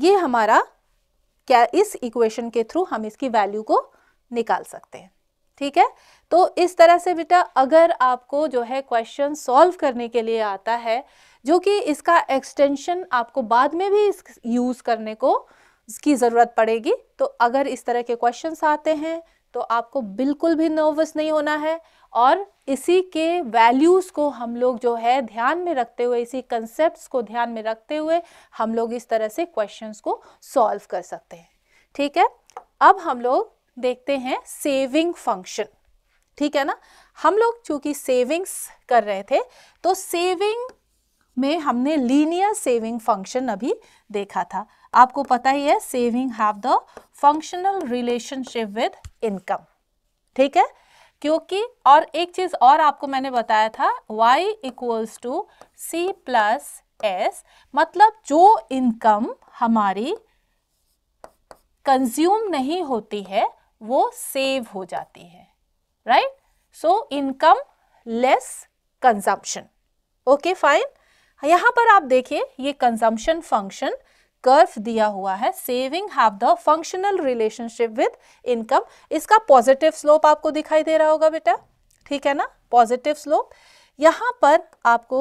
ये हमारा क्या इस इक्वेशन के थ्रू हम इसकी वैल्यू को निकाल सकते हैं ठीक है तो इस तरह से बेटा अगर आपको जो है क्वेश्चन सॉल्व करने के लिए आता है जो कि इसका एक्सटेंशन आपको बाद में भी इस यूज़ करने को इसकी ज़रूरत पड़ेगी तो अगर इस तरह के क्वेश्चंस आते हैं तो आपको बिल्कुल भी नर्वस नहीं होना है और इसी के वैल्यूज़ को हम लोग जो है ध्यान में रखते हुए इसी कंसेप्ट को ध्यान में रखते हुए हम लोग इस तरह से क्वेश्चन को सॉल्व कर सकते हैं ठीक है अब हम लोग देखते हैं सेविंग फंक्शन ठीक है ना हम लोग चूंकि सेविंग्स कर रहे थे तो सेविंग में हमने लीनियर सेविंग फंक्शन अभी देखा था आपको पता ही है saving have the functional relationship with income ठीक है क्योंकि और एक चीज़ और आपको मैंने बताया था y equals to C plus S मतलब जो इनकम हमारी कंज्यूम नहीं होती है वो सेव हो जाती है right so income less consumption okay fine यहां पर आप देखिए ये कंजम्पशन फंक्शन कर्फ दिया हुआ है saving have the functional relationship with income इसका पॉजिटिव स्लोप आपको दिखाई दे रहा होगा बेटा ठीक है ना पॉजिटिव स्लोप यहाँ पर आपको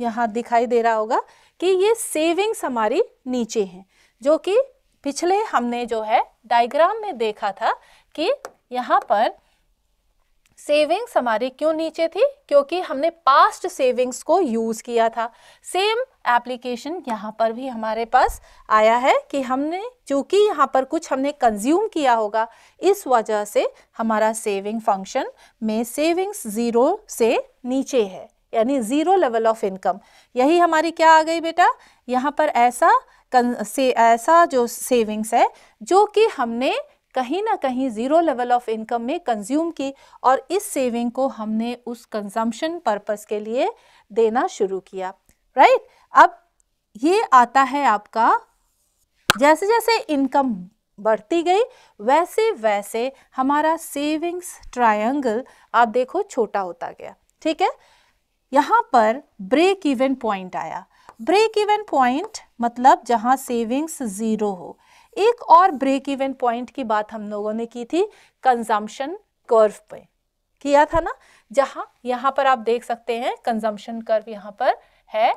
यहाँ दिखाई दे रहा होगा कि ये सेविंग्स हमारी नीचे हैं जो कि पिछले हमने जो है डायग्राम में देखा था कि यहाँ पर सेविंग्स हमारी क्यों नीचे थी क्योंकि हमने पास्ट सेविंग्स को यूज़ किया था सेम एप्लीकेशन यहाँ पर भी हमारे पास आया है कि हमने चूँकि यहाँ पर कुछ हमने कंज्यूम किया होगा इस वजह से हमारा सेविंग फंक्शन में सेविंग्स ज़ीरो से नीचे है यानी ज़ीरो लेवल ऑफ इनकम यही हमारी क्या आ गई बेटा यहाँ पर ऐसा कन, से ऐसा जो सेविंग्स है जो कि हमने कहीं ना कहीं ज़ीरो लेवल ऑफ इनकम में कंज्यूम की और इस सेविंग को हमने उस कंजम्पशन पर्पस के लिए देना शुरू किया राइट right? अब ये आता है आपका जैसे जैसे इनकम बढ़ती गई वैसे वैसे हमारा सेविंग्स ट्रायंगल आप देखो छोटा होता गया ठीक है यहाँ पर ब्रेक इवन पॉइंट आया ब्रेक इवन पॉइंट मतलब जहाँ सेविंग्स ज़ीरो हो एक और ब्रेक इवन पॉइंट की बात हम लोगों ने की थी कंजम्पशन कर्व पे किया था ना जहाँ यहाँ पर आप देख सकते हैं कंजम्पशन कर्व यहाँ पर है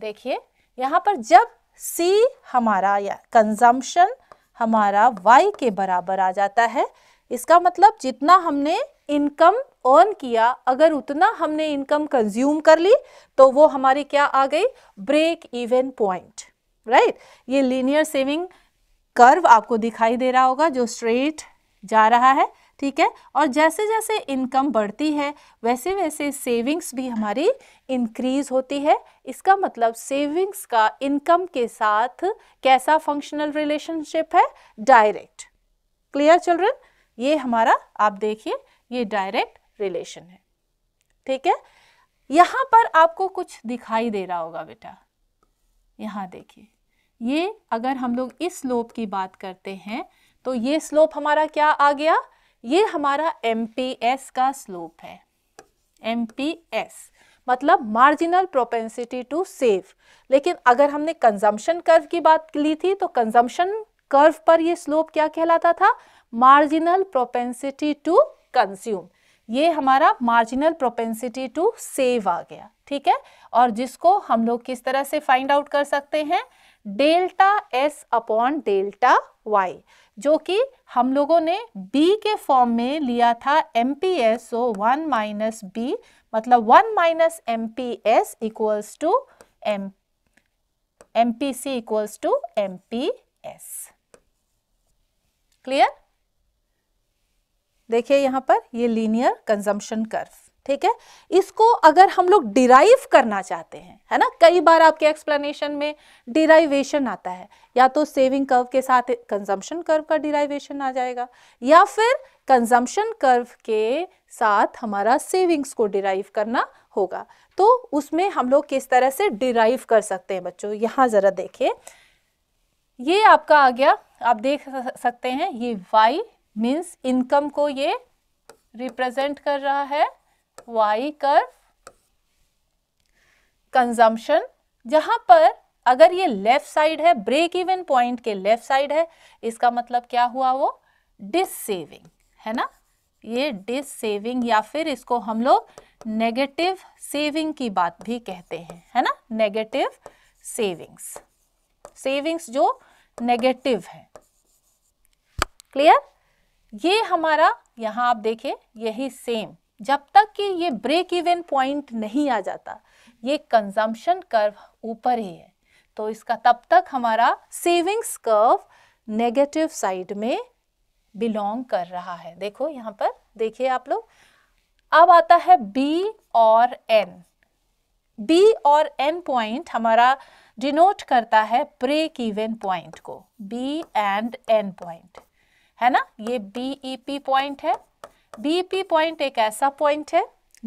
देखिए यहाँ पर जब सी हमारा या कंजम्पशन हमारा वाई के बराबर आ जाता है इसका मतलब जितना हमने इनकम अर्न किया अगर उतना हमने इनकम कंज्यूम कर ली तो वो हमारी क्या आ गई ब्रेक इवन पॉइंट राइट ये लीनियर सेविंग कर्व आपको दिखाई दे रहा होगा जो स्ट्रेट जा रहा है ठीक है और जैसे जैसे इनकम बढ़ती है वैसे वैसे सेविंग्स भी हमारी इंक्रीज होती है इसका मतलब सेविंग्स का इनकम के साथ कैसा फंक्शनल रिलेशनशिप है डायरेक्ट क्लियर चिल्ड्रन ये हमारा आप देखिए ये डायरेक्ट रिलेशन है ठीक है यहाँ पर आपको कुछ दिखाई दे रहा होगा बेटा यहाँ देखिए ये अगर हम लोग इस स्लोप की बात करते हैं तो ये स्लोप हमारा क्या आ गया ये हमारा एम का स्लोप है एम मतलब मार्जिनल प्रोपेंसिटी टू सेव लेकिन अगर हमने कंजम्पशन कर्व की बात ली थी तो कंजम्पशन कर्व पर ये स्लोप क्या कहलाता था मार्जिनल प्रोपेंसिटी टू कंज्यूम ये हमारा मार्जिनल प्रोपेंसिटी टू सेव आ गया ठीक है और जिसको हम लोग किस तरह से फाइंड आउट कर सकते हैं delta S upon delta Y जो कि हम लोगों ने बी के फॉर्म में लिया था M P S so one minus B मतलब one minus M P S equals to M M P C equals to M P S clear देखिए यहां पर ये लीनियर कंजम्पशन कर्व ठीक है इसको अगर हम लोग डिराइव करना चाहते हैं है ना कई बार आपके एक्सप्लेनेशन में डिराइवेशन आता है या तो सेविंग कर्व के साथ कंजम्पशन कर्व का डिराइवेशन आ जाएगा या फिर कंजम्पशन कर्व के साथ हमारा सेविंग्स को डिराइव करना होगा तो उसमें हम लोग किस तरह से डिराइव कर सकते हैं बच्चों यहाँ ज़रा देखिए ये आपका आ गया आप देख सकते हैं ये वाई मीन्स इनकम को ये रिप्रेजेंट कर रहा है वाई कर्व कंजम्पशन जहां पर अगर ये लेफ्ट साइड है ब्रेक इवन पॉइंट के लेफ्ट साइड है इसका मतलब क्या हुआ वो डिस सेविंग है ना ये डिस सेविंग या फिर इसको हम लोग नेगेटिव सेविंग की बात भी कहते हैं है ना नेगेटिव सेविंग्स सेविंग्स जो नेगेटिव है क्लियर ये हमारा यहां आप देखें यही सेम जब तक कि ये ब्रेक इवन पॉइंट नहीं आ जाता ये कंजम्पशन कर्व ऊपर ही है तो इसका तब तक हमारा सेविंग्स कर्व नेगेटिव साइड में बिलोंग कर रहा है देखो यहाँ पर देखिए आप लोग अब आता है बी और एन बी और एन पॉइंट हमारा डिनोट करता है ब्रेक इवन पॉइंट को बी एंड एन पॉइंट है ना ये B E P point BP बीपी पॉइंट एक ऐसा पॉइंट है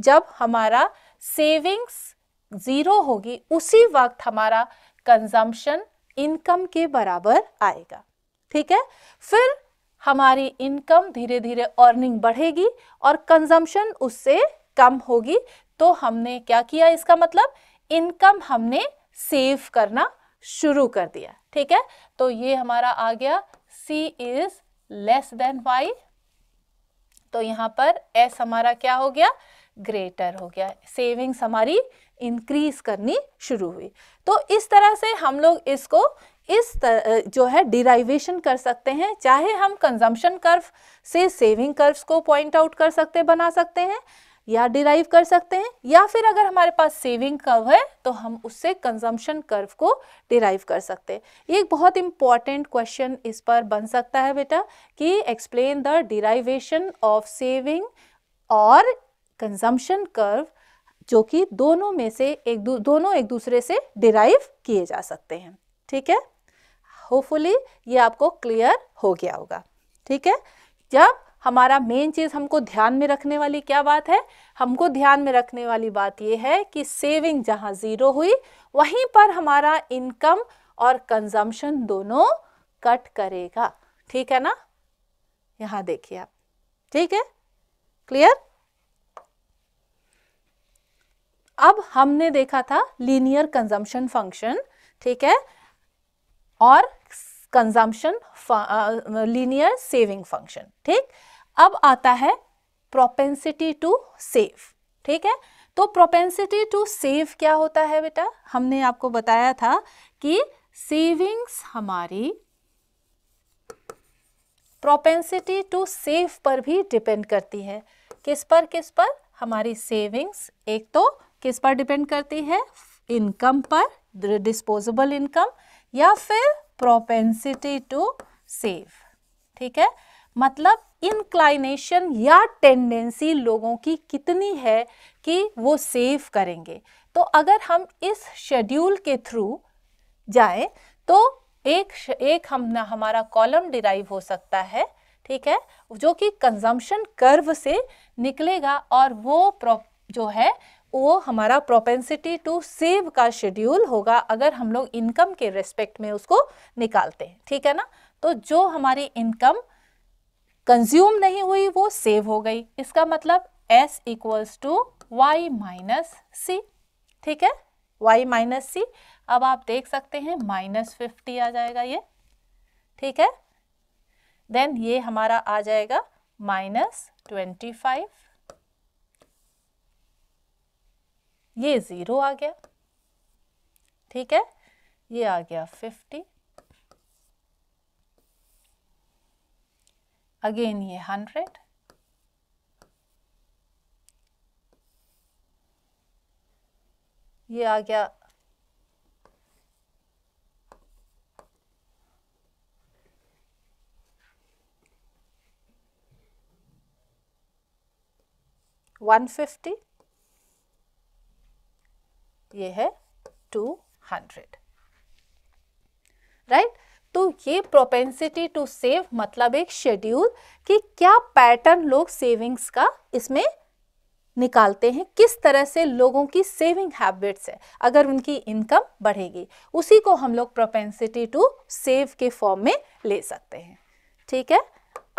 जब हमारा सेविंग्स ज़ीरो होगी उसी वक्त हमारा कंजम्पशन इनकम के बराबर आएगा ठीक है फिर हमारी इनकम धीरे धीरे अर्निंग बढ़ेगी और कंजम्पशन उससे कम होगी तो हमने क्या किया इसका मतलब इनकम हमने सेव करना शुरू कर दिया ठीक है तो ये हमारा आ गया C is less than Y तो यहाँ पर एस हमारा क्या हो गया ग्रेटर हो गया सेविंग्स हमारी इंक्रीज करनी शुरू हुई तो इस तरह से हम लोग इसको इस तर, जो है डिराइवेशन कर सकते हैं चाहे हम कंजम्पशन कर्व से सेविंग कर्व्स को पॉइंट आउट कर सकते बना सकते हैं या डिराइव कर सकते हैं या फिर अगर हमारे पास सेविंग कर्व है तो हम उससे कंजम्पशन कर्व को डिराइव कर सकते हैं ये एक बहुत इंपॉर्टेंट क्वेश्चन इस पर बन सकता है बेटा कि explain the derivation of saving और कंजम्पशन कर्व जो कि दोनों में से एक दोनों एक दूसरे से डिराइव किए जा सकते हैं ठीक है होपफुली ये आपको क्लियर हो गया होगा ठीक है जब हमारा मेन चीज़ हमको ध्यान में रखने वाली क्या बात है हमको ध्यान में रखने वाली बात यह है कि सेविंग जहाँ ज़ीरो हुई वहीं पर हमारा इनकम और कंजम्पशन दोनों कट करेगा ठीक है ना यहाँ देखिए आप ठीक है क्लियर अब हमने देखा था लीनियर कंजम्पशन फंक्शन ठीक है और कंजम्पशन लीनियर सेविंग फंक्शन ठीक अब आता है प्रोपेंसिटी टू सेव ठीक है तो प्रोपेंसिटी टू सेव क्या होता है बेटा हमने आपको बताया था कि सेविंग्स हमारी प्रोपेंसिटी टू सेव पर भी डिपेंड करती है किस पर किस पर हमारी सेविंग्स एक तो किस पर डिपेंड करती है इनकम पर डिस्पोजेबल इनकम या फिर प्रोपेंसिटी टू सेव ठीक है मतलब इंक्लाइनेशन या टेंडेंसी लोगों की कितनी है कि वो सेव करेंगे तो अगर हम इस शेड्यूल के थ्रू जाएं तो एक एक हम हमारा कॉलम डिराइव हो सकता है ठीक है जो कि कंजम्पशन कर्व से निकलेगा और वो जो है वो हमारा प्रोपेंसिटी टू सेव का शेड्यूल होगा अगर हम लोग इनकम के रेस्पेक्ट में उसको निकालते हैं ठीक है ना तो जो हमारी इनकम कंज्यूम नहीं हुई वो सेव हो गई इसका मतलब S equals to Y minus C ठीक है वाई माइनस सी अब आप देख सकते हैं माइनस फिफ्टी आ जाएगा ये ठीक है देन ये हमारा आ जाएगा माइनस ट्वेंटी फाइव ये ज़ीरो आ गया ठीक है ये आ गया फिफ्टी again here 100 ये आ गया वन फिफ्टी ये है टू हंड्रेड राइट तो ये प्रोपेंसिटी टू सेव मतलब एक शेड्यूल कि क्या पैटर्न लोग सेविंग्स का इसमें निकालते हैं किस तरह से लोगों की सेविंग हैबिट्स है अगर उनकी इनकम बढ़ेगी उसी को हम लोग प्रोपेंसिटी टू सेव के फॉर्म में ले सकते हैं ठीक है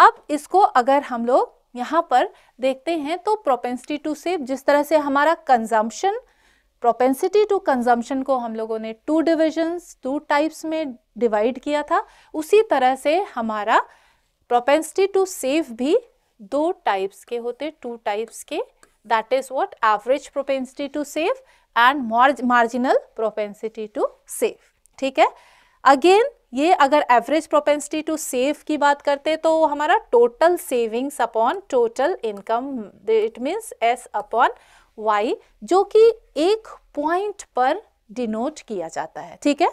अब इसको अगर हम लोग यहाँ पर देखते हैं तो प्रोपेंसिटी टू सेव जिस तरह से हमारा कंजम्पशन प्रोपेंसिटी टू कंजम्पशन को हम लोगों ने टू डिविजन्स टू टाइप्स में डिवाइड किया था उसी तरह से हमारा प्रोपेंसिटी टू सेव भी दो टाइप्स के होते टू टाइप्स के that is what average propensity to save and marginal propensity to save ठीक है अगेन ये अगर एवरेज प्रोपेंसिटी टू सेव की बात करते तो हमारा total savings upon total income it means S upon Y जो कि एक पॉइंट पर डिनोट किया जाता है ठीक है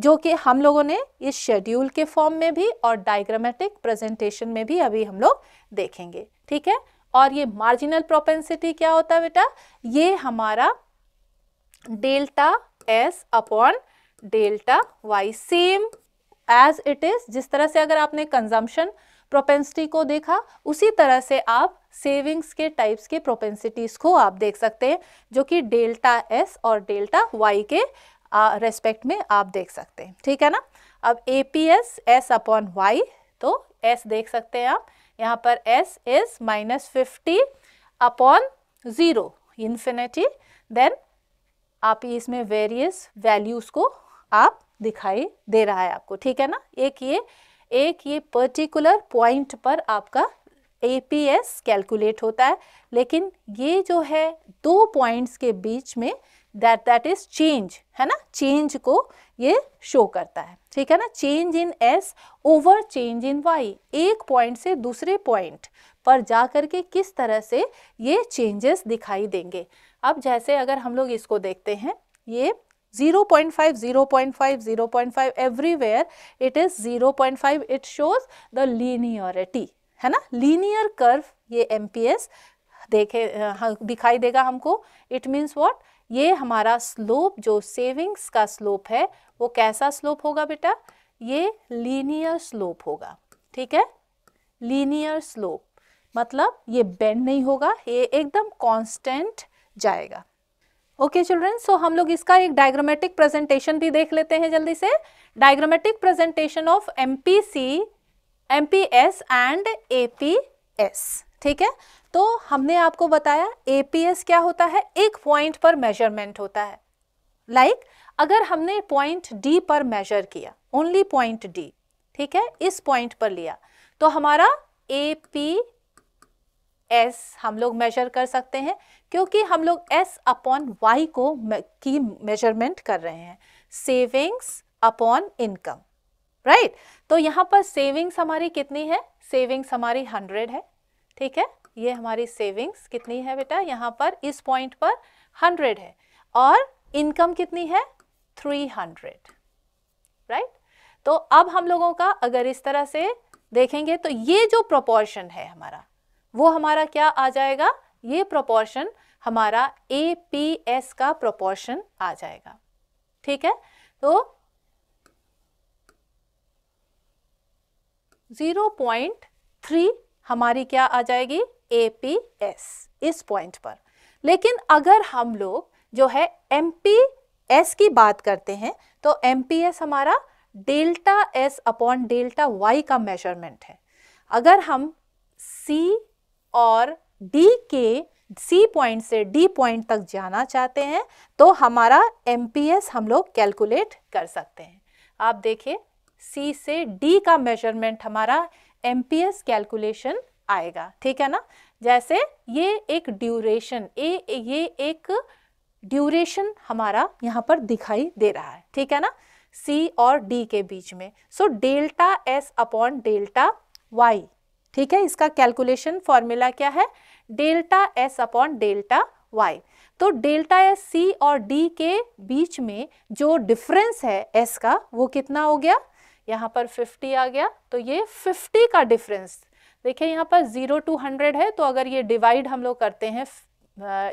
जो कि हम लोगों ने इस शेड्यूल के फॉर्म में भी और डायग्रामेटिक प्रेजेंटेशन में भी अभी हम लोग देखेंगे ठीक है और ये मार्जिनल प्रोपेंसिटी क्या होता है बेटा ये हमारा delta S upon delta Y same as it is जिस तरह से अगर आपने कंजम्पशन प्रोपेंसिटी को देखा उसी तरह से आप सेविंग्स के टाइप्स के प्रोपेंसिटीज को आप देख सकते हैं जो कि डेल्टा एस और डेल्टा वाई के रेस्पेक्ट में आप देख सकते हैं ठीक है ना अब A P S S upon Y तो एस देख सकते हैं आप यहाँ पर S is minus fifty upon zero infinity then आप इसमें वेरियस वैल्यूज़ को आप दिखाई दे रहा है आपको ठीक है ना एक ये एक ये पर्टिकुलर पॉइंट पर आपका एपीएस कैलकुलेट होता है लेकिन ये जो है दो पॉइंट्स के बीच में दैट दैट इज चेंज है ना चेंज को ये शो करता है ठीक है ना change in S over change in Y एक पॉइंट से दूसरे पॉइंट पर जा कर के किस तरह से ये चेंजेस दिखाई देंगे अब जैसे अगर हम लोग इसको देखते हैं ये 0.5, 0.5, 0.5 everywhere it is 0.5 it shows the linearity है ना लीनियर कर्व ये MPS देखे हाँ, दिखाई देगा हमको इट मीन्स वॉट ये हमारा स्लोप जो सेविंग्स का स्लोप है वो कैसा स्लोप होगा बेटा ये लीनियर स्लोप होगा ठीक है लीनियर स्लोप मतलब ये बेंड नहीं होगा ये एकदम कांस्टेंट जाएगा ओके चिल्ड्रेन सो हम लोग इसका एक डायग्रामेटिक प्रेजेंटेशन भी देख लेते हैं जल्दी से diagrammatic presentation of M P C M P S and A P S ठीक है तो हमने आपको बताया ए पी एस क्या होता है एक पॉइंट पर मेजरमेंट होता है लाइक like, अगर हमने पॉइंट डी पर मेजर किया ओनली पॉइंट डी ठीक है इस पॉइंट पर लिया तो हमारा ए पी एस हम लोग मेजर कर सकते हैं क्योंकि हम लोग एस अपॉन वाई को की मेजरमेंट कर रहे हैं सेविंग्स अपॉन इनकम राइट तो यहाँ पर सेविंग्स हमारी कितनी है सेविंग्स हमारी हंड्रेड है ठीक है ये हमारी सेविंग्स कितनी है बेटा यहाँ पर इस पॉइंट पर हंड्रेड है और इनकम कितनी है थ्री हंड्रेड राइट तो अब हम लोगों का अगर इस तरह से देखेंगे तो ये जो प्रोपोर्शन है हमारा वो हमारा क्या आ जाएगा ये प्रोपोर्शन हमारा ए पी एस का प्रोपोर्शन आ जाएगा ठीक है तो 0.3 हमारी क्या आ जाएगी ए पी एस इस पॉइंट पर लेकिन अगर हम लोग जो है एम पी एस की बात करते हैं तो एम पी एस हमारा delta S upon delta Y का मेजरमेंट है अगर हम सी और डी के सी पॉइंट से डी पॉइंट तक जाना चाहते हैं तो हमारा एम हम लोग कैलकुलेट कर सकते हैं आप देखिए सी से डी का मेजरमेंट हमारा एम कैलकुलेशन आएगा ठीक है ना जैसे ये एक ड्यूरेशन ए ये एक ड्यूरेशन हमारा यहाँ पर दिखाई दे रहा है ठीक है ना सी और डी के बीच में so delta S upon delta Y ठीक है इसका कैलकुलेशन फॉर्मूला क्या है delta S upon delta Y तो डेल्टा एस सी और डी के बीच में जो डिफरेंस है एस का वो कितना हो गया यहाँ पर 50 आ गया तो ये 50 का डिफरेंस देखिए यहाँ पर 0 टू 100 है तो अगर ये डिवाइड हम लोग करते हैं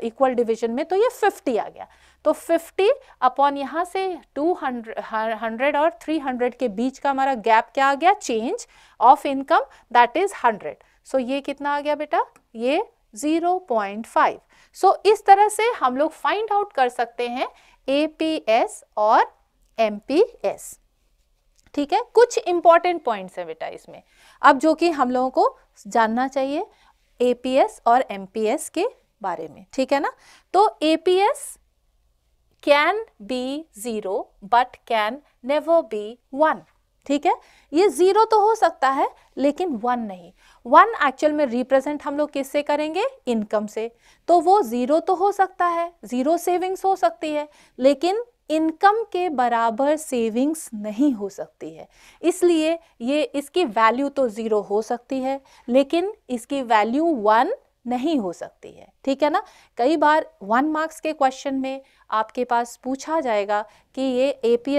इक्वल uh, डिवीजन में तो ये 50 आ गया तो 50 अपॉन यहाँ से 200 100 और 300 के बीच का हमारा गैप क्या आ गया change of income that is 100 so so, ये कितना आ गया बेटा ये 0.5 सो so, इस तरह से हम लोग फाइंड आउट कर सकते हैं ए और एम ठीक है कुछ इंपॉर्टेंट पॉइंट्स हैं बेटा इसमें अब जो कि हम लोगों को जानना चाहिए एपीएस और एमपीएस के बारे में ठीक है ना तो APS can be zero but can never be one ठीक है ये जीरो तो हो सकता है लेकिन वन नहीं वन एक्चुअल में रिप्रेजेंट हम लोग किससे करेंगे इनकम से तो वो जीरो तो हो सकता है जीरो सेविंग्स हो सकती है लेकिन इनकम के बराबर सेविंग्स नहीं हो सकती है इसलिए ये इसकी वैल्यू तो ज़ीरो हो सकती है लेकिन इसकी वैल्यू वन नहीं हो सकती है ठीक है ना कई बार वन मार्क्स के क्वेश्चन में आपके पास पूछा जाएगा कि ये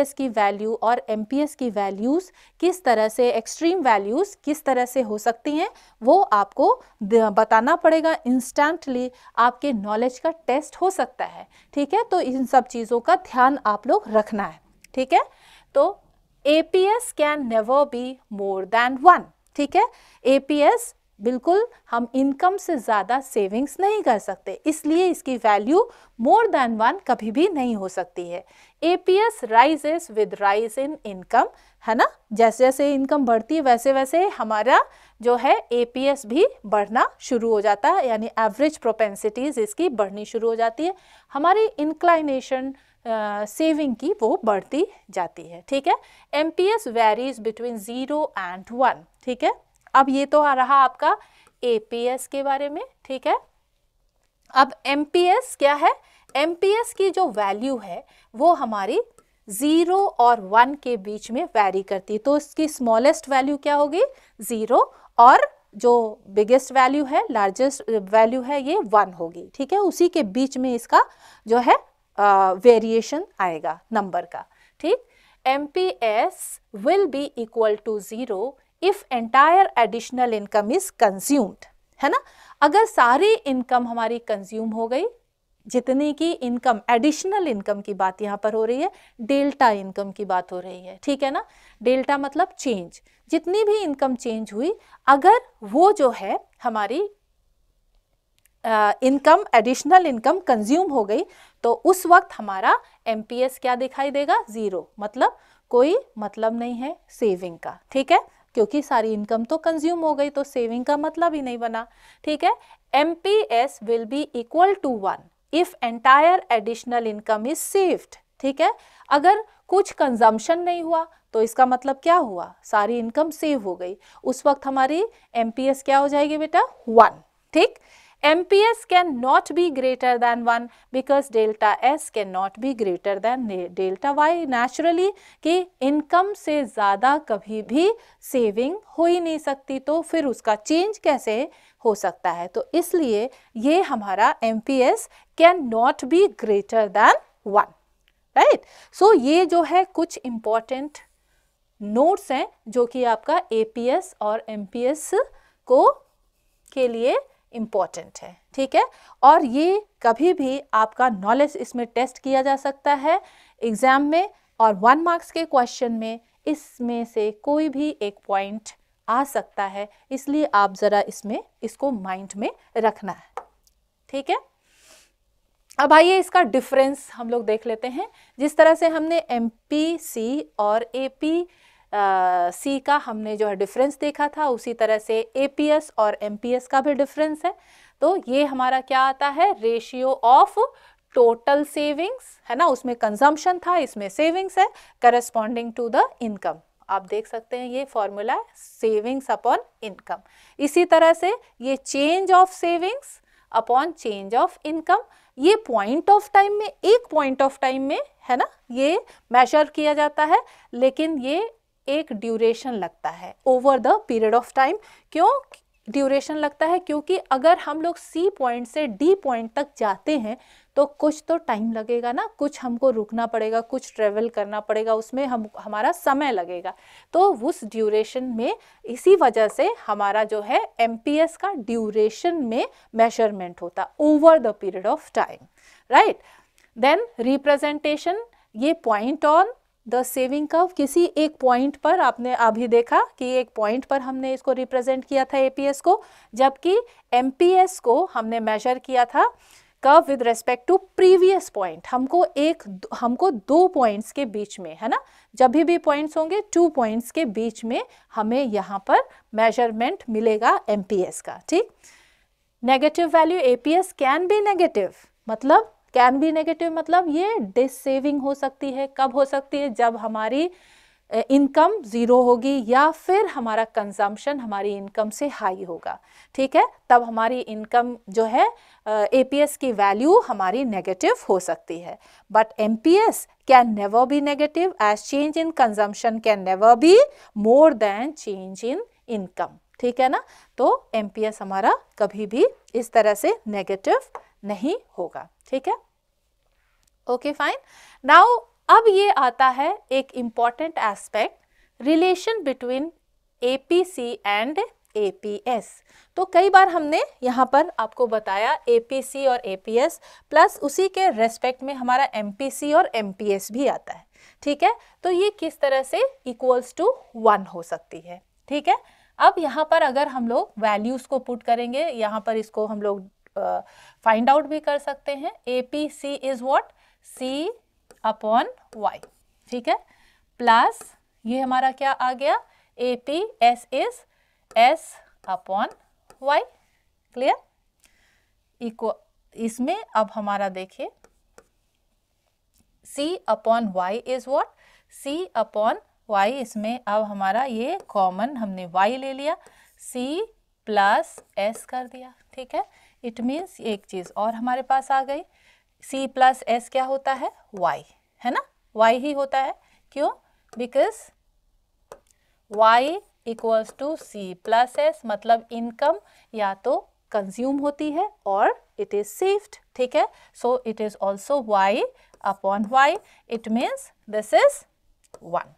एस की वैल्यू और एस की वैल्यूज़ किस तरह से एक्सट्रीम वैल्यूज़ किस तरह से हो सकती हैं वो आपको बताना पड़ेगा इंस्टेंटली आपके नॉलेज का टेस्ट हो सकता है ठीक है तो इन सब चीज़ों का ध्यान आप लोग रखना है ठीक है तो A P S can never be more than one ठीक है ए पी एस बिल्कुल हम इनकम से ज़्यादा सेविंग्स नहीं कर सकते इसलिए इसकी वैल्यू मोर देन वन कभी भी नहीं हो सकती है A P S rises with rise in income है ना जैसे जैसे इनकम बढ़ती है वैसे वैसे हमारा जो है ए पी एस भी बढ़ना शुरू हो जाता है यानी एवरेज प्रोपेंसिटीज़ इसकी बढ़नी शुरू हो जाती है हमारी इंक्लाइनेशन सेविंग uh, की वो बढ़ती जाती है ठीक है M P S varies between zero and one ठीक है अब ये तो आ रहा आपका एपीएस के बारे में ठीक है अब एम क्या है एम की जो वैल्यू है वो हमारी ज़ीरो और वन के बीच में वैरी करती है तो इसकी स्मॉलेस्ट वैल्यू क्या होगी ज़ीरो और जो बिगेस्ट वैल्यू है लार्जेस्ट वैल्यू है ये वन होगी ठीक है उसी के बीच में इसका जो है वेरिएशन आएगा नंबर का ठीक M P S will be equal to zero if entire additional income is consumed है ना अगर सारी इनकम हमारी कंज्यूम हो गई जितने की इनकम एडिशनल इनकम की बात यहाँ पर हो रही है डेल्टा इनकम की बात हो रही है ठीक है ना डेल्टा मतलब चेंज जितनी भी इनकम चेंज हुई अगर वो जो है हमारी इनकम एडिशनल इनकम कंज्यूम हो गई तो उस वक्त हमारा एम क्या दिखाई देगा ज़ीरो मतलब कोई मतलब नहीं है सेविंग का ठीक है क्योंकि सारी इनकम तो कंज्यूम हो गई तो सेविंग का मतलब ही नहीं बना ठीक है M P S will be equal to one if entire additional income is saved ठीक है अगर कुछ कंजम्पशन नहीं हुआ तो इसका मतलब क्या हुआ सारी इनकम सेव हो गई उस वक्त हमारी एम पी एस क्या हो जाएगी बेटा वन ठीक MPS cannot be greater than 1 because delta S cannot be greater than delta Y naturally कि इनकम से ज़्यादा कभी भी सेविंग हो ही नहीं सकती तो फिर उसका चेंज कैसे हो सकता है तो इसलिए ये हमारा M P S can not be greater than one right so ये जो है कुछ इम्पॉर्टेंट नोट्स हैं जो कि आपका ए पी एस और एम पी एस को के लिए इम्पॉर्टेंट है ठीक है और ये कभी भी आपका नॉलेज इसमें टेस्ट किया जा सकता है एग्ज़ाम में और वन मार्क्स के क्वेश्चन में इसमें से कोई भी एक पॉइंट आ सकता है इसलिए आप ज़रा इसमें इसको माइंड में रखना है ठीक है अब आइए इसका डिफरेंस हम लोग देख लेते हैं जिस तरह से हमने एम और ए सी का हमने जो है डिफरेंस देखा था उसी तरह से ए और एम का भी डिफरेंस है तो ये हमारा क्या आता है रेशियो ऑफ टोटल सेविंग्स है ना उसमें कंजम्पशन था इसमें सेविंग्स है करस्पॉन्डिंग टू द इनकम आप देख सकते हैं ये फॉर्मूला सेविंग्स अपॉन इनकम इसी तरह से ये change of savings upon change of income ये पॉइंट ऑफ टाइम में एक पॉइंट ऑफ टाइम में है ना ये मेजर किया जाता है लेकिन ये एक ड्यूरेशन लगता है over the period of time क्यों ड्यूरेशन लगता है क्योंकि अगर हम लोग सी पॉइंट से डी पॉइंट तक जाते हैं तो कुछ तो टाइम लगेगा ना कुछ हमको रुकना पड़ेगा कुछ ट्रेवल करना पड़ेगा उसमें हम हमारा समय लगेगा तो उस ड्यूरेशन में इसी वजह से हमारा जो है एम का ड्यूरेशन में मेजरमेंट होता over the period of time right then representation ये point on the saving curve किसी एक पॉइंट पर आपने अभी देखा कि एक पॉइंट पर हमने इसको रिप्रेजेंट किया था एपीएस को जबकि एमपीएस को हमने मेजर किया था curve with respect to previous point हमको एक हमको दो पॉइंट्स के बीच में है ना जब भी पॉइंट्स होंगे टू पॉइंट्स के बीच में हमें यहाँ पर मेजरमेंट मिलेगा एमपीएस का ठीक negative value APS can be negative मतलब कैन बी नेगेटिव मतलब ये सेविंग हो सकती है कब हो सकती है जब हमारी इनकम ज़ीरो होगी या फिर हमारा कंजम्पशन हमारी इनकम से हाई होगा ठीक है तब हमारी इनकम जो है ए पी एस की वैल्यू हमारी नेगेटिव हो सकती है but M P S can never be negative as change in consumption can never be more than change in income ठीक है ना तो एम पी एस हमारा कभी भी इस तरह से नेगेटिव नहीं होगा ठीक है ओके फाइन नाउ अब ये आता है एक important aspect relation between A P C and A P S तो कई बार हमने यहाँ पर आपको बताया ए पी सी और ए पी एस प्लस उसी के रेस्पेक्ट में हमारा एम पी सी और एम पी एस भी आता है ठीक है तो ये किस तरह से इक्वल्स टू वन हो सकती है ठीक है अब यहाँ पर अगर हम लोग वैल्यूज़ को पुट करेंगे यहाँ पर इसको हम लोग फाइंड आउट भी कर सकते हैं A P C is what C upon Y ठीक है प्लस ये हमारा क्या आ गया A P S is S upon Y clear इक्व इसमें अब हमारा देखिए C upon Y is what C upon Y इसमें अब हमारा ये कॉमन हमने वाई ले लिया सी प्लस एस कर दिया ठीक है इट मीन्स एक चीज़ और हमारे पास आ गई सी प्लस एस क्या होता है वाई है ना वाई ही होता है क्यों because Y equals to C plus S मतलब इनकम या तो कंज्यूम होती है और इट इज सेफ्ड ठीक है so it is also Y upon Y it means this is one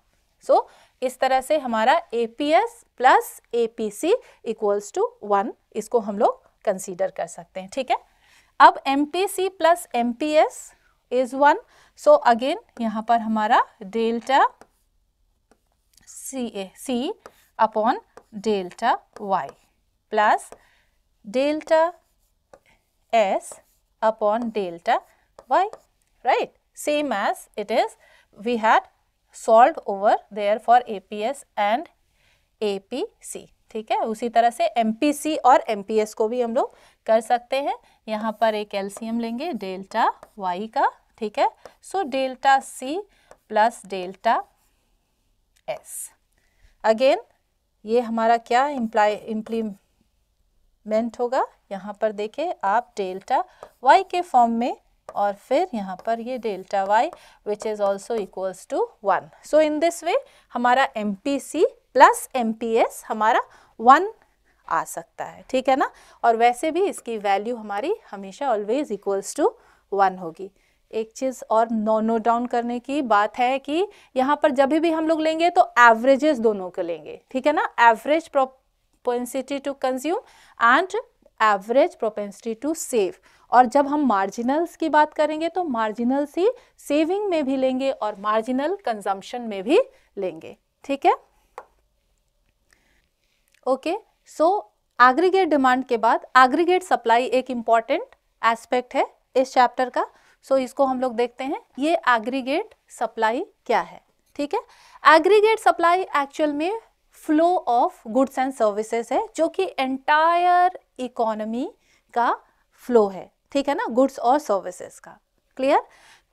so इस तरह से हमारा A P S plus A P C equals to one इसको हम लोग कंसीडर कर सकते हैं ठीक है अब M P C plus M P S is one so again यहाँ पर हमारा delta C A C upon delta Y plus delta S upon delta Y right same as it is we had solve over there for A P S and A P C ठीक है उसी तरह से M और M को भी हम लोग कर सकते हैं यहाँ पर एक एल्सियम लेंगे डेल्टा वाई का ठीक है so delta C plus delta S again ये हमारा क्या इम्प्लाई इम्प्लीमेंट होगा यहाँ पर देखिए आप डेल्टा वाई के फॉर्म में और फिर यहाँ पर ये delta Y which is also equals to one so in this way हमारा M P C plus M P S हमारा वन आ सकता है ठीक है ना और वैसे भी इसकी वैल्यू हमारी हमेशा ऑलवेज इक्वल्स टू वन होगी एक चीज़ और नो नो डाउन करने की बात है कि यहाँ पर जब भी हम लोग लेंगे तो एवरेजेस दोनों को लेंगे ठीक है ना average propensity to consume and average propensity to save और जब हम मार्जिनल्स की बात करेंगे तो मार्जिनल्स ही सेविंग में भी लेंगे और मार्जिनल कंजम्पशन में भी लेंगे ठीक है ओके सो एग्रीगेट डिमांड के बाद एग्रीगेट सप्लाई एक इम्पॉर्टेंट एस्पेक्ट है इस चैप्टर का सो so, इसको हम लोग देखते हैं ये एग्रीगेट सप्लाई क्या है ठीक है एग्रीगेट सप्लाई एक्चुअल में flow of goods and services है जो कि एंटायर इकोनमी का फ्लो है ठीक है ना गुड्स और सर्विसेज का क्लियर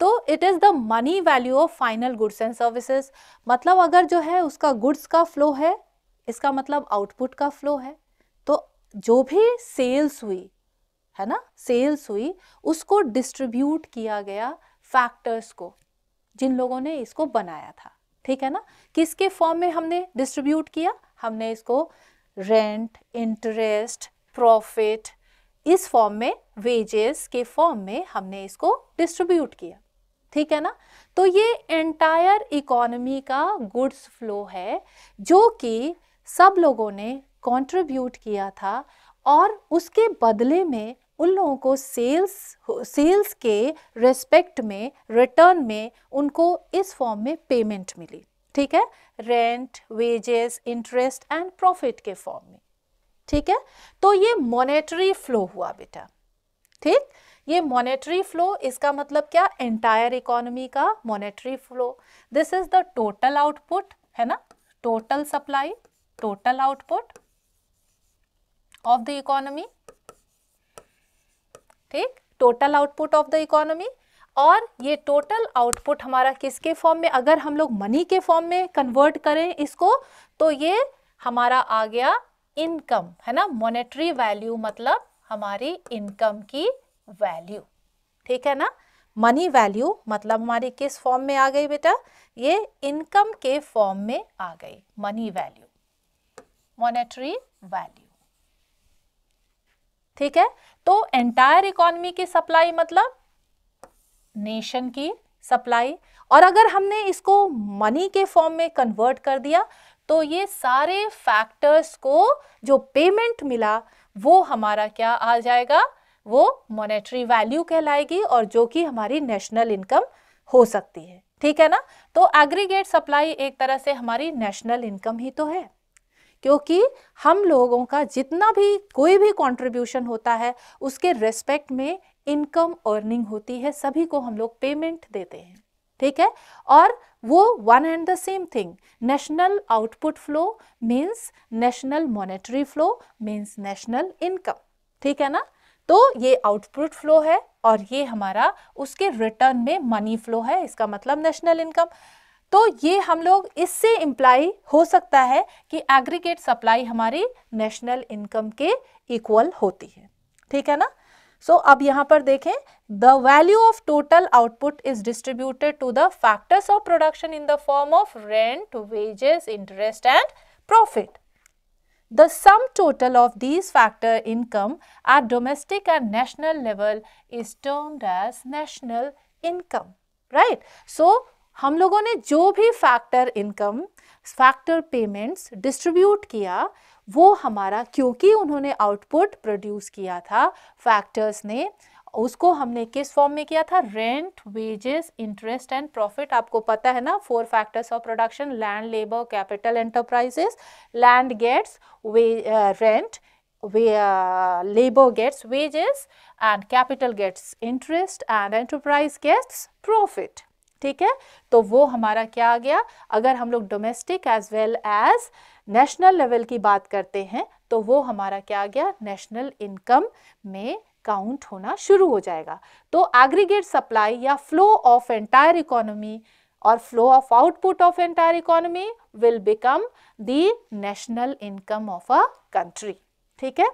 तो it is the money value of final goods and services मतलब अगर जो है उसका गुड्स का फ्लो है इसका मतलब आउटपुट का फ्लो है तो जो भी सेल्स हुई है ना सेल्स हुई उसको डिस्ट्रीब्यूट किया गया फैक्टर्स को जिन लोगों ने इसको बनाया था ठीक है ना किसके फॉर्म में हमने डिस्ट्रीब्यूट किया हमने इसको रेंट इंटरेस्ट प्रॉफिट इस फॉर्म में वेजेस के फॉर्म में हमने इसको डिस्ट्रीब्यूट किया ठीक है ना तो ये एंटायर इकोनॉमी का गुड्स फ्लो है जो कि सब लोगों ने कंट्रीब्यूट किया था और उसके बदले में उन लोगों को सेल्स सेल्स के रेस्पेक्ट में रिटर्न में उनको इस फॉर्म में पेमेंट मिली ठीक है rent wages interest and profit के फॉर्म में ठीक है तो ये मॉनेटरी फ्लो हुआ बेटा ठीक ये मॉनेटरी फ्लो इसका मतलब क्या एंटायर इकोनॉमी का monetary flow this is the total output है ना total supply total output of the economy ठीक total output of the economy और ये टोटल आउटपुट हमारा किसके फॉर्म में अगर हम लोग मनी के फॉर्म में कन्वर्ट करें इसको तो ये हमारा आ गया इनकम है ना मॉनेटरी वैल्यू मतलब हमारी इनकम की वैल्यू ठीक है ना मनी वैल्यू मतलब हमारी किस फॉर्म में आ गई बेटा ये इनकम के फॉर्म में आ गई मनी वैल्यू मॉनेटरी वैल्यू ठीक है तो एंटायर इकोनॉमी की सप्लाई मतलब नेशन की सप्लाई और अगर हमने इसको मनी के फॉर्म में कन्वर्ट कर दिया तो ये सारे फैक्टर्स को जो पेमेंट मिला वो हमारा क्या आ जाएगा वो मॉनेटरी वैल्यू कहलाएगी और जो कि हमारी नेशनल इनकम हो सकती है ठीक है ना तो एग्रीगेट सप्लाई एक तरह से हमारी नेशनल इनकम ही तो है क्योंकि हम लोगों का जितना भी कोई भी कंट्रीब्यूशन होता है उसके रेस्पेक्ट में इनकम अर्निंग होती है सभी को हम लोग पेमेंट देते हैं ठीक है और वो one and the same thing national output flow means national monetary flow means national income ठीक है ना तो ये आउटपुट फ्लो है और ये हमारा उसके रिटर्न में मनी फ्लो है इसका मतलब नेशनल इनकम तो ये हम लोग इससे इम्प्लाई हो सकता है कि एग्रीगेट सप्लाई हमारी नेशनल इनकम के इक्वल होती है ठीक है ना सो so, अब यहाँ पर देखें the value of total output is distributed to the factors of production in the form of rent wages interest and profit the sum total of these factor income at domestic and national level is termed as national income right so हम लोगों ने जो भी factor income factor payments distribute किया वो हमारा क्योंकि उन्होंने आउटपुट प्रोड्यूस किया था फैक्टर्स ने उसको हमने किस फॉर्म में किया था rent wages interest and profit आपको पता है ना four factors of production land labour capital enterprises land gets way rent labour gets wages and capital gets interest and enterprise gets profit ठीक है तो वो हमारा क्या आ गया अगर हम लोग domestic as well as national level की बात करते हैं तो वो हमारा क्या आ गया नेशनल इनकम में काउंट होना शुरू हो जाएगा तो एग्रीगेट सप्लाई या फ्लो ऑफ एंटायर इकोनॉमी और flow of output of entire economy will become the national income of a country ठीक है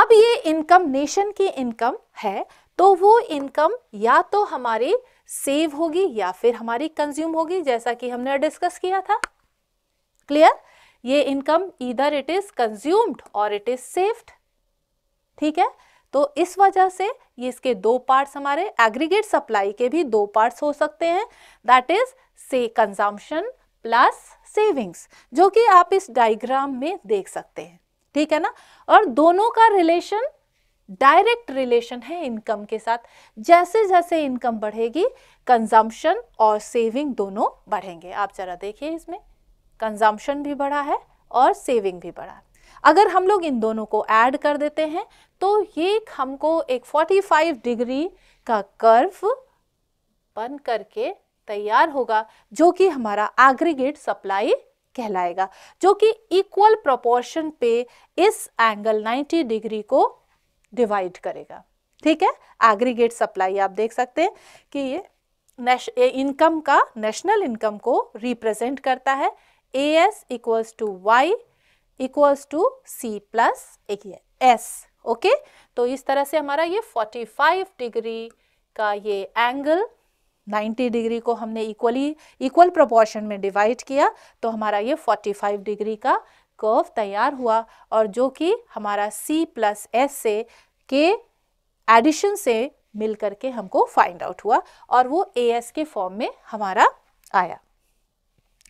अब ये इनकम नेशन की इनकम है तो वो इनकम या तो हमारे सेव होगी या फिर हमारी कंज्यूम होगी जैसा कि हमने डिस्कस किया था क्लियर ये इनकम इधर इट इज कंज्यूम्ड और इट इज सेव्ड ठीक है तो इस वजह से ये इसके दो पार्ट्स हमारे एग्रीगेट सप्लाई के भी दो पार्ट्स हो सकते हैं that is say consumption plus savings जो कि आप इस डायग्राम में देख सकते हैं ठीक है ना और दोनों का रिलेशन डायरेक्ट रिलेशन है इनकम के साथ जैसे जैसे इनकम बढ़ेगी कंजम्पशन और सेविंग दोनों बढ़ेंगे आप जरा देखिए इसमें कंजम्पशन भी बढ़ा है और सेविंग भी बढ़ा है अगर हम लोग इन दोनों को ऐड कर देते हैं तो ये हमको एक 45 डिग्री का कर्व बन करके तैयार होगा जो कि हमारा एग्रीगेट सप्लाई कहलाएगा जो कि इक्वल प्रोपोर्शन पे इस एंगल 90 डिग्री को डिवाइड करेगा ठीक है एग्रीगेट सप्लाई आप देख सकते हैं कि ये इनकम का नेशनल इनकम को रिप्रेजेंट करता है A S equals to Y equals to C plus एक एस ओके तो इस तरह से हमारा ये 45 डिग्री का ये एंगल 90 डिग्री को हमने इक्वली इक्वल प्रोपोर्शन में डिवाइड किया तो हमारा ये 45 डिग्री का कर्व तैयार हुआ और जो कि हमारा c प्लस एस से के एडिशन से मिल करके हमको फाइंड आउट हुआ और वो ए एस के फॉर्म में हमारा आया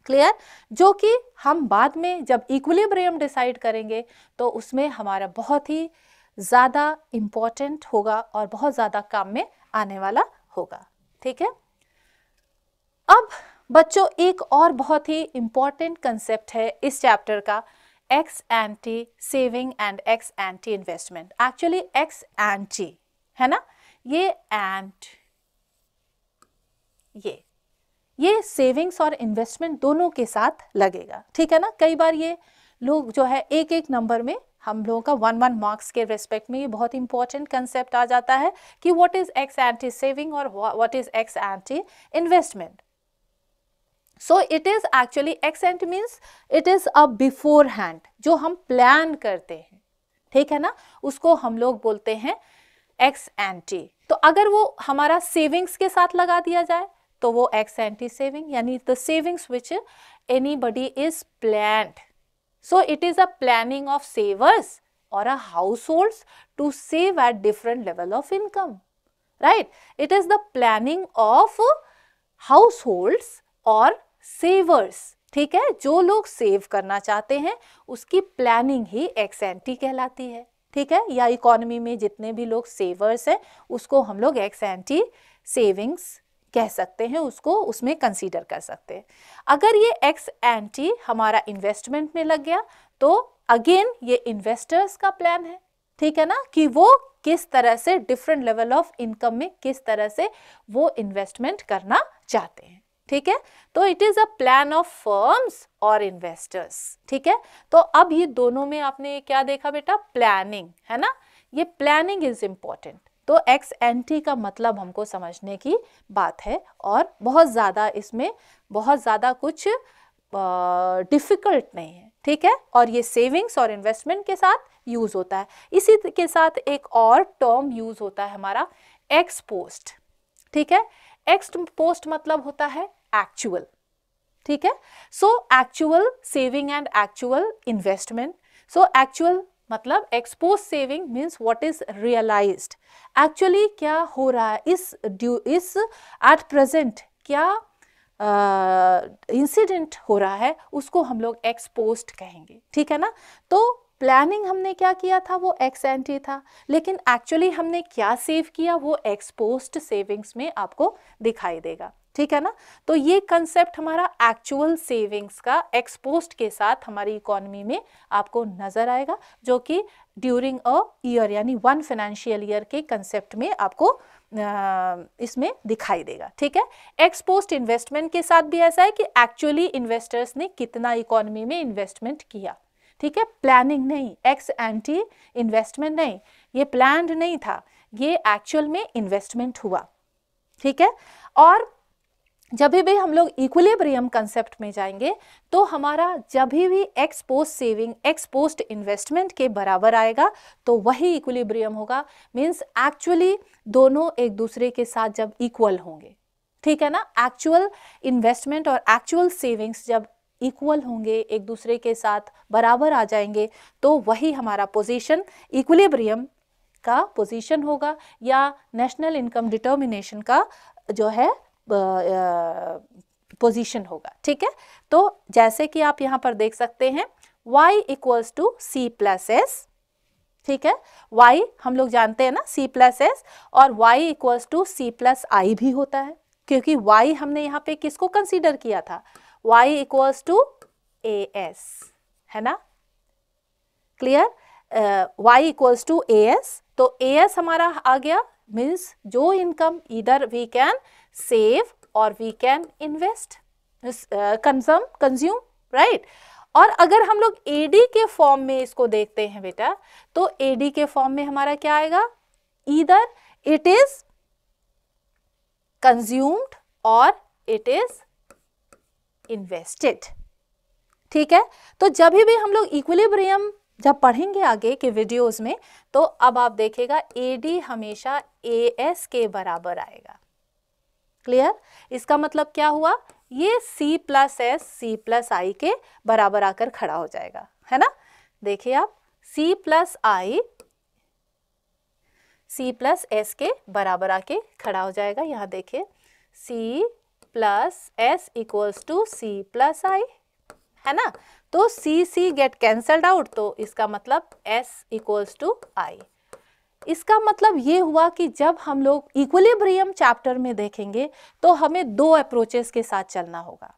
क्लियर जो कि हम बाद में जब इक्विलिब्रियम डिसाइड करेंगे तो उसमें हमारा बहुत ही ज़्यादा इम्पॉर्टेंट होगा और बहुत ज़्यादा काम में आने वाला होगा ठीक है अब बच्चों एक और बहुत ही इम्पॉर्टेंट कंसेप्ट है इस चैप्टर का ex ante saving and ex ante investment actually ex ante है ना ये एंट ये ये सेविंग्स और इन्वेस्टमेंट दोनों के साथ लगेगा ठीक है ना कई बार ये लोग जो है एक एक नंबर में हम लोगों का वन वन मार्क्स के रेस्पेक्ट में ये बहुत इंपॉर्टेंट कंसेप्ट आ जाता है कि what is ex ante saving और what is ex ante investment so it is actually ex ante means it is a beforehand जो हम प्लान करते हैं ठीक है ना उसको हम लोग बोलते हैं एक्स एंटी तो अगर वो हमारा सेविंग्स के साथ लगा दिया जाए तो वो एक्स एंटी सेविंग यानी the savings which anybody is planned so it is a planning of savers और a household to save at different level of income right it is the planning of household और savers ठीक है जो लोग save करना चाहते हैं उसकी प्लानिंग ही एक्सेंटी कहलाती है ठीक है या इकोनॉमी में जितने भी लोग सेवर्स हैं उसको हम लोग एक्सेंटी सेविंग्स कह सकते हैं उसको उसमें कंसीडर कर सकते हैं अगर ये एक्स एंटी हमारा इन्वेस्टमेंट में लग गया तो अगेन ये इन्वेस्टर्स का प्लान है ठीक है ना कि वो किस तरह से डिफरेंट लेवल ऑफ इनकम में किस तरह से वो इन्वेस्टमेंट करना चाहते हैं ठीक है तो it is a plan of firms और इन्वेस्टर्स ठीक है तो अब ये दोनों में आपने क्या देखा बेटा प्लानिंग है ना ये प्लानिंग इज इम्पॉर्टेंट तो एक्स एंटी का मतलब हमको समझने की बात है और बहुत ज़्यादा इसमें बहुत ज़्यादा कुछ डिफ़िकल्ट नहीं है ठीक है और ये सेविंग्स और इन्वेस्टमेंट के साथ यूज़ होता है इसी के साथ एक और टर्म यूज़ होता है हमारा एक्स पोस्ट ठीक है एक्स पोस्ट मतलब होता है एक्चुअल ठीक है so actual saving and actual investment so actual मतलब ex post saving means what is realise actually क्या हो रहा है is due is at present क्या इंसिडेंट uh, हो रहा है उसको हम लोग एक्सपोज्ड कहेंगे ठीक है ना तो प्लानिंग हमने क्या किया था वो एक्स एंटी था लेकिन एक्चुअली हमने क्या सेव किया वो एक्सपोज्ड सेविंग्स में आपको दिखाई देगा ठीक है ना तो ये कंसेप्ट हमारा एक्चुअल सेविंग्स का एक्सपोस्ट के साथ हमारी इकोनॉमी में आपको नजर आएगा जो कि ड्यूरिंग अ ईयर यानी वन फाइनेंशियल ईयर के कंसेप्ट में आपको इसमें दिखाई देगा ठीक है एक्सपोस्ट इन्वेस्टमेंट के साथ भी ऐसा है कि एक्चुअली इन्वेस्टर्स ने कितना इकोनॉमी में इन्वेस्टमेंट किया ठीक है प्लानिंग नहीं एक्स एंटी इन्वेस्टमेंट नहीं ये प्लान नहीं था ये एक्चुअल में इन्वेस्टमेंट हुआ ठीक है और जब भी हम लोग इक्विलिब्रियम कंसेप्ट में जाएंगे तो हमारा जब भी ex post saving ex post investment के बराबर आएगा तो वही इक्विलिब्रियम होगा मीन्स एक्चुअली दोनों एक दूसरे के साथ जब इक्वल होंगे ठीक है ना एक्चुअल इन्वेस्टमेंट और एक्चुअल सेविंग्स जब इक्वल होंगे एक दूसरे के साथ बराबर आ जाएंगे तो वही हमारा पोजीशन इक्विलिब्रियम का पोजीशन होगा या नेशनल इनकम डिटर्मिनेशन का जो है पोजीशन होगा ठीक है तो जैसे कि आप यहाँ पर देख सकते हैं y equals to C plus S ठीक है y हम लोग जानते हैं ना c प्लस एस और y equals to C plus I भी होता है क्योंकि y हमने यहाँ पे किसको कंसीडर किया था y equals to A S है ना clear y equals to A S तो ए एस हमारा आ गया मीन्स जो इनकम इधर वी कैन save और वी कैन इन्वेस्ट कंजम कंज्यूम राइट और अगर हम लोग एडी के फॉर्म में इसको देखते हैं बेटा तो एडी के फॉर्म में हमारा क्या आएगा ईदर इट इज कंज्यूम्ड और इट इज इन्वेस्टेड ठीक है तो जब भी हम लोग इक्विलिब्रियम जब पढ़ेंगे आगे के वीडियोस में तो अब आप देखेगा एडी हमेशा एएस के बराबर आएगा क्लियर इसका मतलब क्या हुआ ये C plus S C plus I के बराबर आकर खड़ा हो जाएगा है ना देखिए आप C plus I C plus S के बराबर आके खड़ा हो जाएगा यहाँ देखिए C plus S equals to C plus I है ना तो C C get cancelled out तो इसका मतलब एस इक्वल्स टू आई इसका मतलब ये हुआ कि जब हम लोग इक्वलिब्रियम चैप्टर में देखेंगे तो हमें दो अप्रोचेस के साथ चलना होगा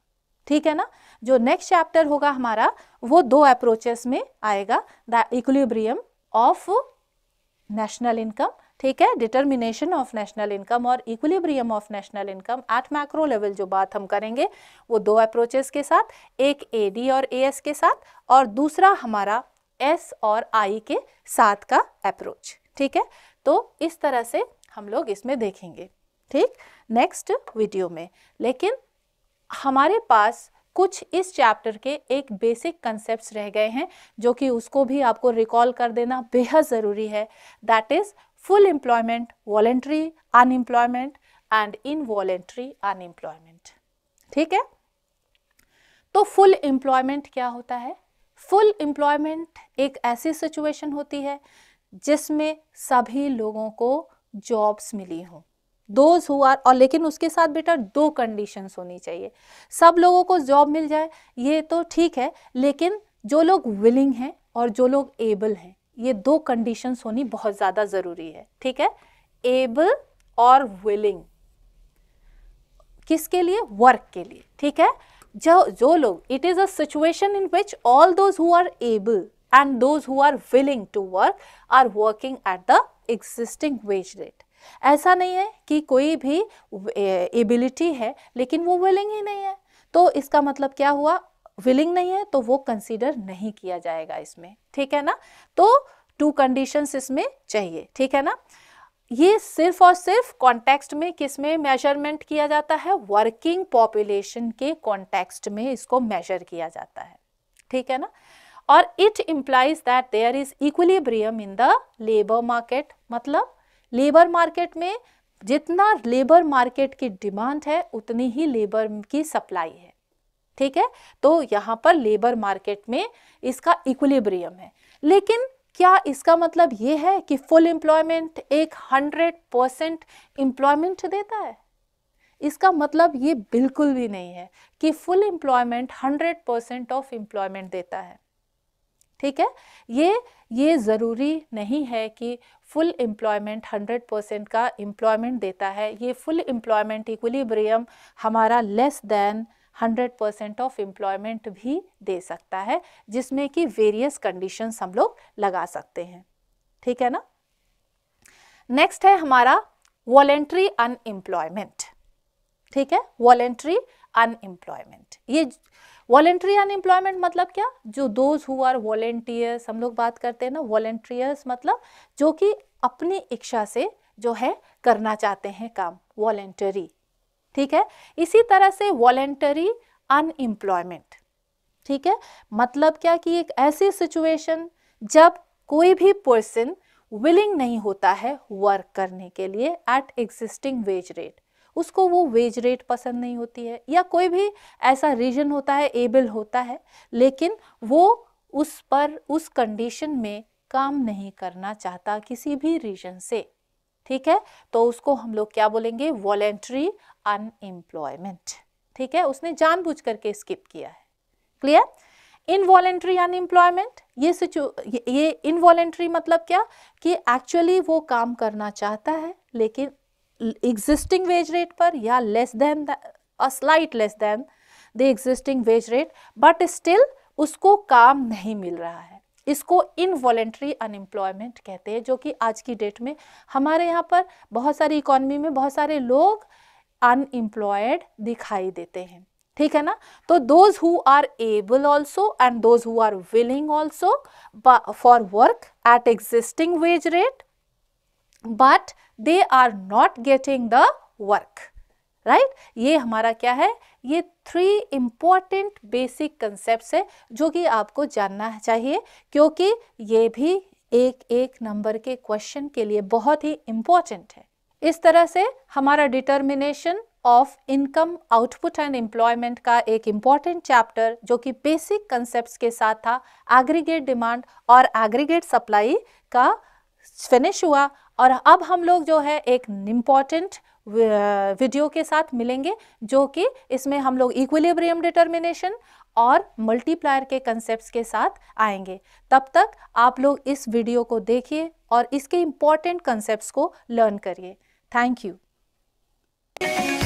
ठीक है ना जो नेक्स्ट चैप्टर होगा हमारा वो दो अप्रोचेस में आएगा the equilibrium of national income ठीक है डिटर्मिनेशन ऑफ नेशनल इनकम और equilibrium of national income at macro level जो बात हम करेंगे वो दो अप्रोचेस के साथ एक ए डी और ए एस के साथ और दूसरा हमारा एस और आई के साथ का अप्रोच ठीक है तो इस तरह से हम लोग इसमें देखेंगे ठीक नेक्स्ट वीडियो में लेकिन हमारे पास कुछ इस चैप्टर के एक बेसिक कंसेप्ट रह गए हैं जो कि उसको भी आपको रिकॉल कर देना बेहद ज़रूरी है that is full employment voluntary unemployment and involuntary unemployment ठीक है तो फुल एम्प्लॉयमेंट क्या होता है फुल एम्प्लॉयमेंट एक ऐसी सिचुएशन होती है जिसमें सभी लोगों को जॉब्स मिली हों दोज हु आर और लेकिन उसके साथ बेटा दो कंडीशंस होनी चाहिए सब लोगों को जॉब मिल जाए ये तो ठीक है लेकिन जो लोग विलिंग हैं और जो लोग एबल हैं ये दो कंडीशंस होनी बहुत ज़्यादा ज़रूरी है ठीक है एबल और विलिंग किसके लिए वर्क के लिए ठीक है जो जो लोग it is a situation in which all those who are able and those who are willing to work are working at the existing wage rate. ऐसा नहीं है कि कोई भी एबिलिटी है लेकिन वो विलिंग ही नहीं है तो इसका मतलब क्या हुआ विलिंग नहीं है तो वो कंसीडर नहीं किया जाएगा इसमें ठीक है ना तो टू कंडीशंस इसमें चाहिए ठीक है ना ये सिर्फ और सिर्फ कॉन्टेक्स्ट में किसमें मेजरमेंट किया जाता है वर्किंग पॉपुलेशन के कॉन्टेक्स्ट में इसको मेजर किया जाता है ठीक है ना और it implies that there is ब्रियम इन द लेबर मार्केट मतलब लेबर मार्केट में जितना लेबर मार्केट की डिमांड है उतनी ही लेबर की सप्लाई है ठीक है तो यहाँ पर लेबर मार्केट में इसका इक्विलिब्रियम है लेकिन क्या इसका मतलब ये है कि फुल एम्प्लॉयमेंट एक हंड्रेड परसेंट एम्प्लॉयमेंट देता है इसका मतलब ये बिल्कुल भी नहीं है कि full employment hundred percent of employment देता है ठीक है ये ये ज़रूरी नहीं है कि फुल एम्प्लॉयमेंट 100 परसेंट का एम्प्लॉयमेंट देता है ये फुल एम्प्लॉयमेंट इक्विलिब्रियम हमारा less than 100 percent of employment भी दे सकता है जिसमें कि वेरियस कंडीशंस हम लोग लगा सकते हैं ठीक है ना नेक्स्ट है हमारा वॉलेंट्री अनएम्प्लॉयमेंट ठीक है वॉलेंट्री अनएम्प्लॉयमेंट ये वॉलेंट्री अनएम्प्लॉयमेंट मतलब क्या जो दोज हु आर वॉलेंटियर्स हम लोग बात करते हैं ना वॉलेंटियर्स मतलब जो कि अपनी इच्छा से जो है करना चाहते हैं काम वॉलेंटरी ठीक है इसी तरह से वॉलेंटरी अनएम्प्लॉयमेंट ठीक है मतलब क्या कि एक ऐसी सिचुएशन जब कोई भी पर्सन विलिंग नहीं होता है वर्क करने के लिए एट एग्जिस्टिंग वेज रेट उसको वो वेज रेट पसंद नहीं होती है या कोई भी ऐसा रीजन होता है एबल होता है लेकिन वो उस पर उस कंडीशन में काम नहीं करना चाहता किसी भी रीजन से ठीक है तो उसको हम लोग क्या बोलेंगे वॉलेंट्री अनएम्प्लॉयमेंट ठीक है उसने जानबूझ करके स्किप किया है क्लियर इनवॉलेंट्री अनएम्प्लॉयमेंट ये सिचु ये इनवॉलेंट्री मतलब क्या कि एक्चुअली वो काम करना चाहता है लेकिन एग्जिस्टिंग वेज रेट पर या less than a slight less than the existing wage rate but still उसको काम नहीं मिल रहा है इसको इनवॉलेंट्री अनएम्प्लॉयमेंट कहते हैं जो कि आज की डेट में हमारे यहाँ पर बहुत सारी इकोनॉमी में बहुत सारे लोग अनएम्प्लॉयड दिखाई देते हैं ठीक है ना तो those who are able also and those who are willing also for work at existing wage rate but they are not getting the work right ये हमारा क्या है ये थ्री इम्पॉर्टेंट बेसिक कंसेप्ट है जो कि आपको जानना चाहिए क्योंकि ये भी एक एक नंबर के क्वेश्चन के लिए बहुत ही इम्पॉर्टेंट है इस तरह से हमारा determination of income output and employment का एक इम्पॉर्टेंट चैप्टर जो कि बेसिक कंसेप्ट के साथ था एग्रीगेट डिमांड और एग्रीगेट सप्लाई का फिनिश हुआ और अब हम लोग जो है एक इम्पॉर्टेंट वीडियो के साथ मिलेंगे जो कि इसमें हम लोग इक्विलिब्रियम डिटर्मिनेशन और मल्टीप्लायर के कंसेप्ट के साथ आएंगे तब तक आप लोग इस वीडियो को देखिए और इसके इम्पॉर्टेंट कंसेप्ट को लर्न करिए थैंक यू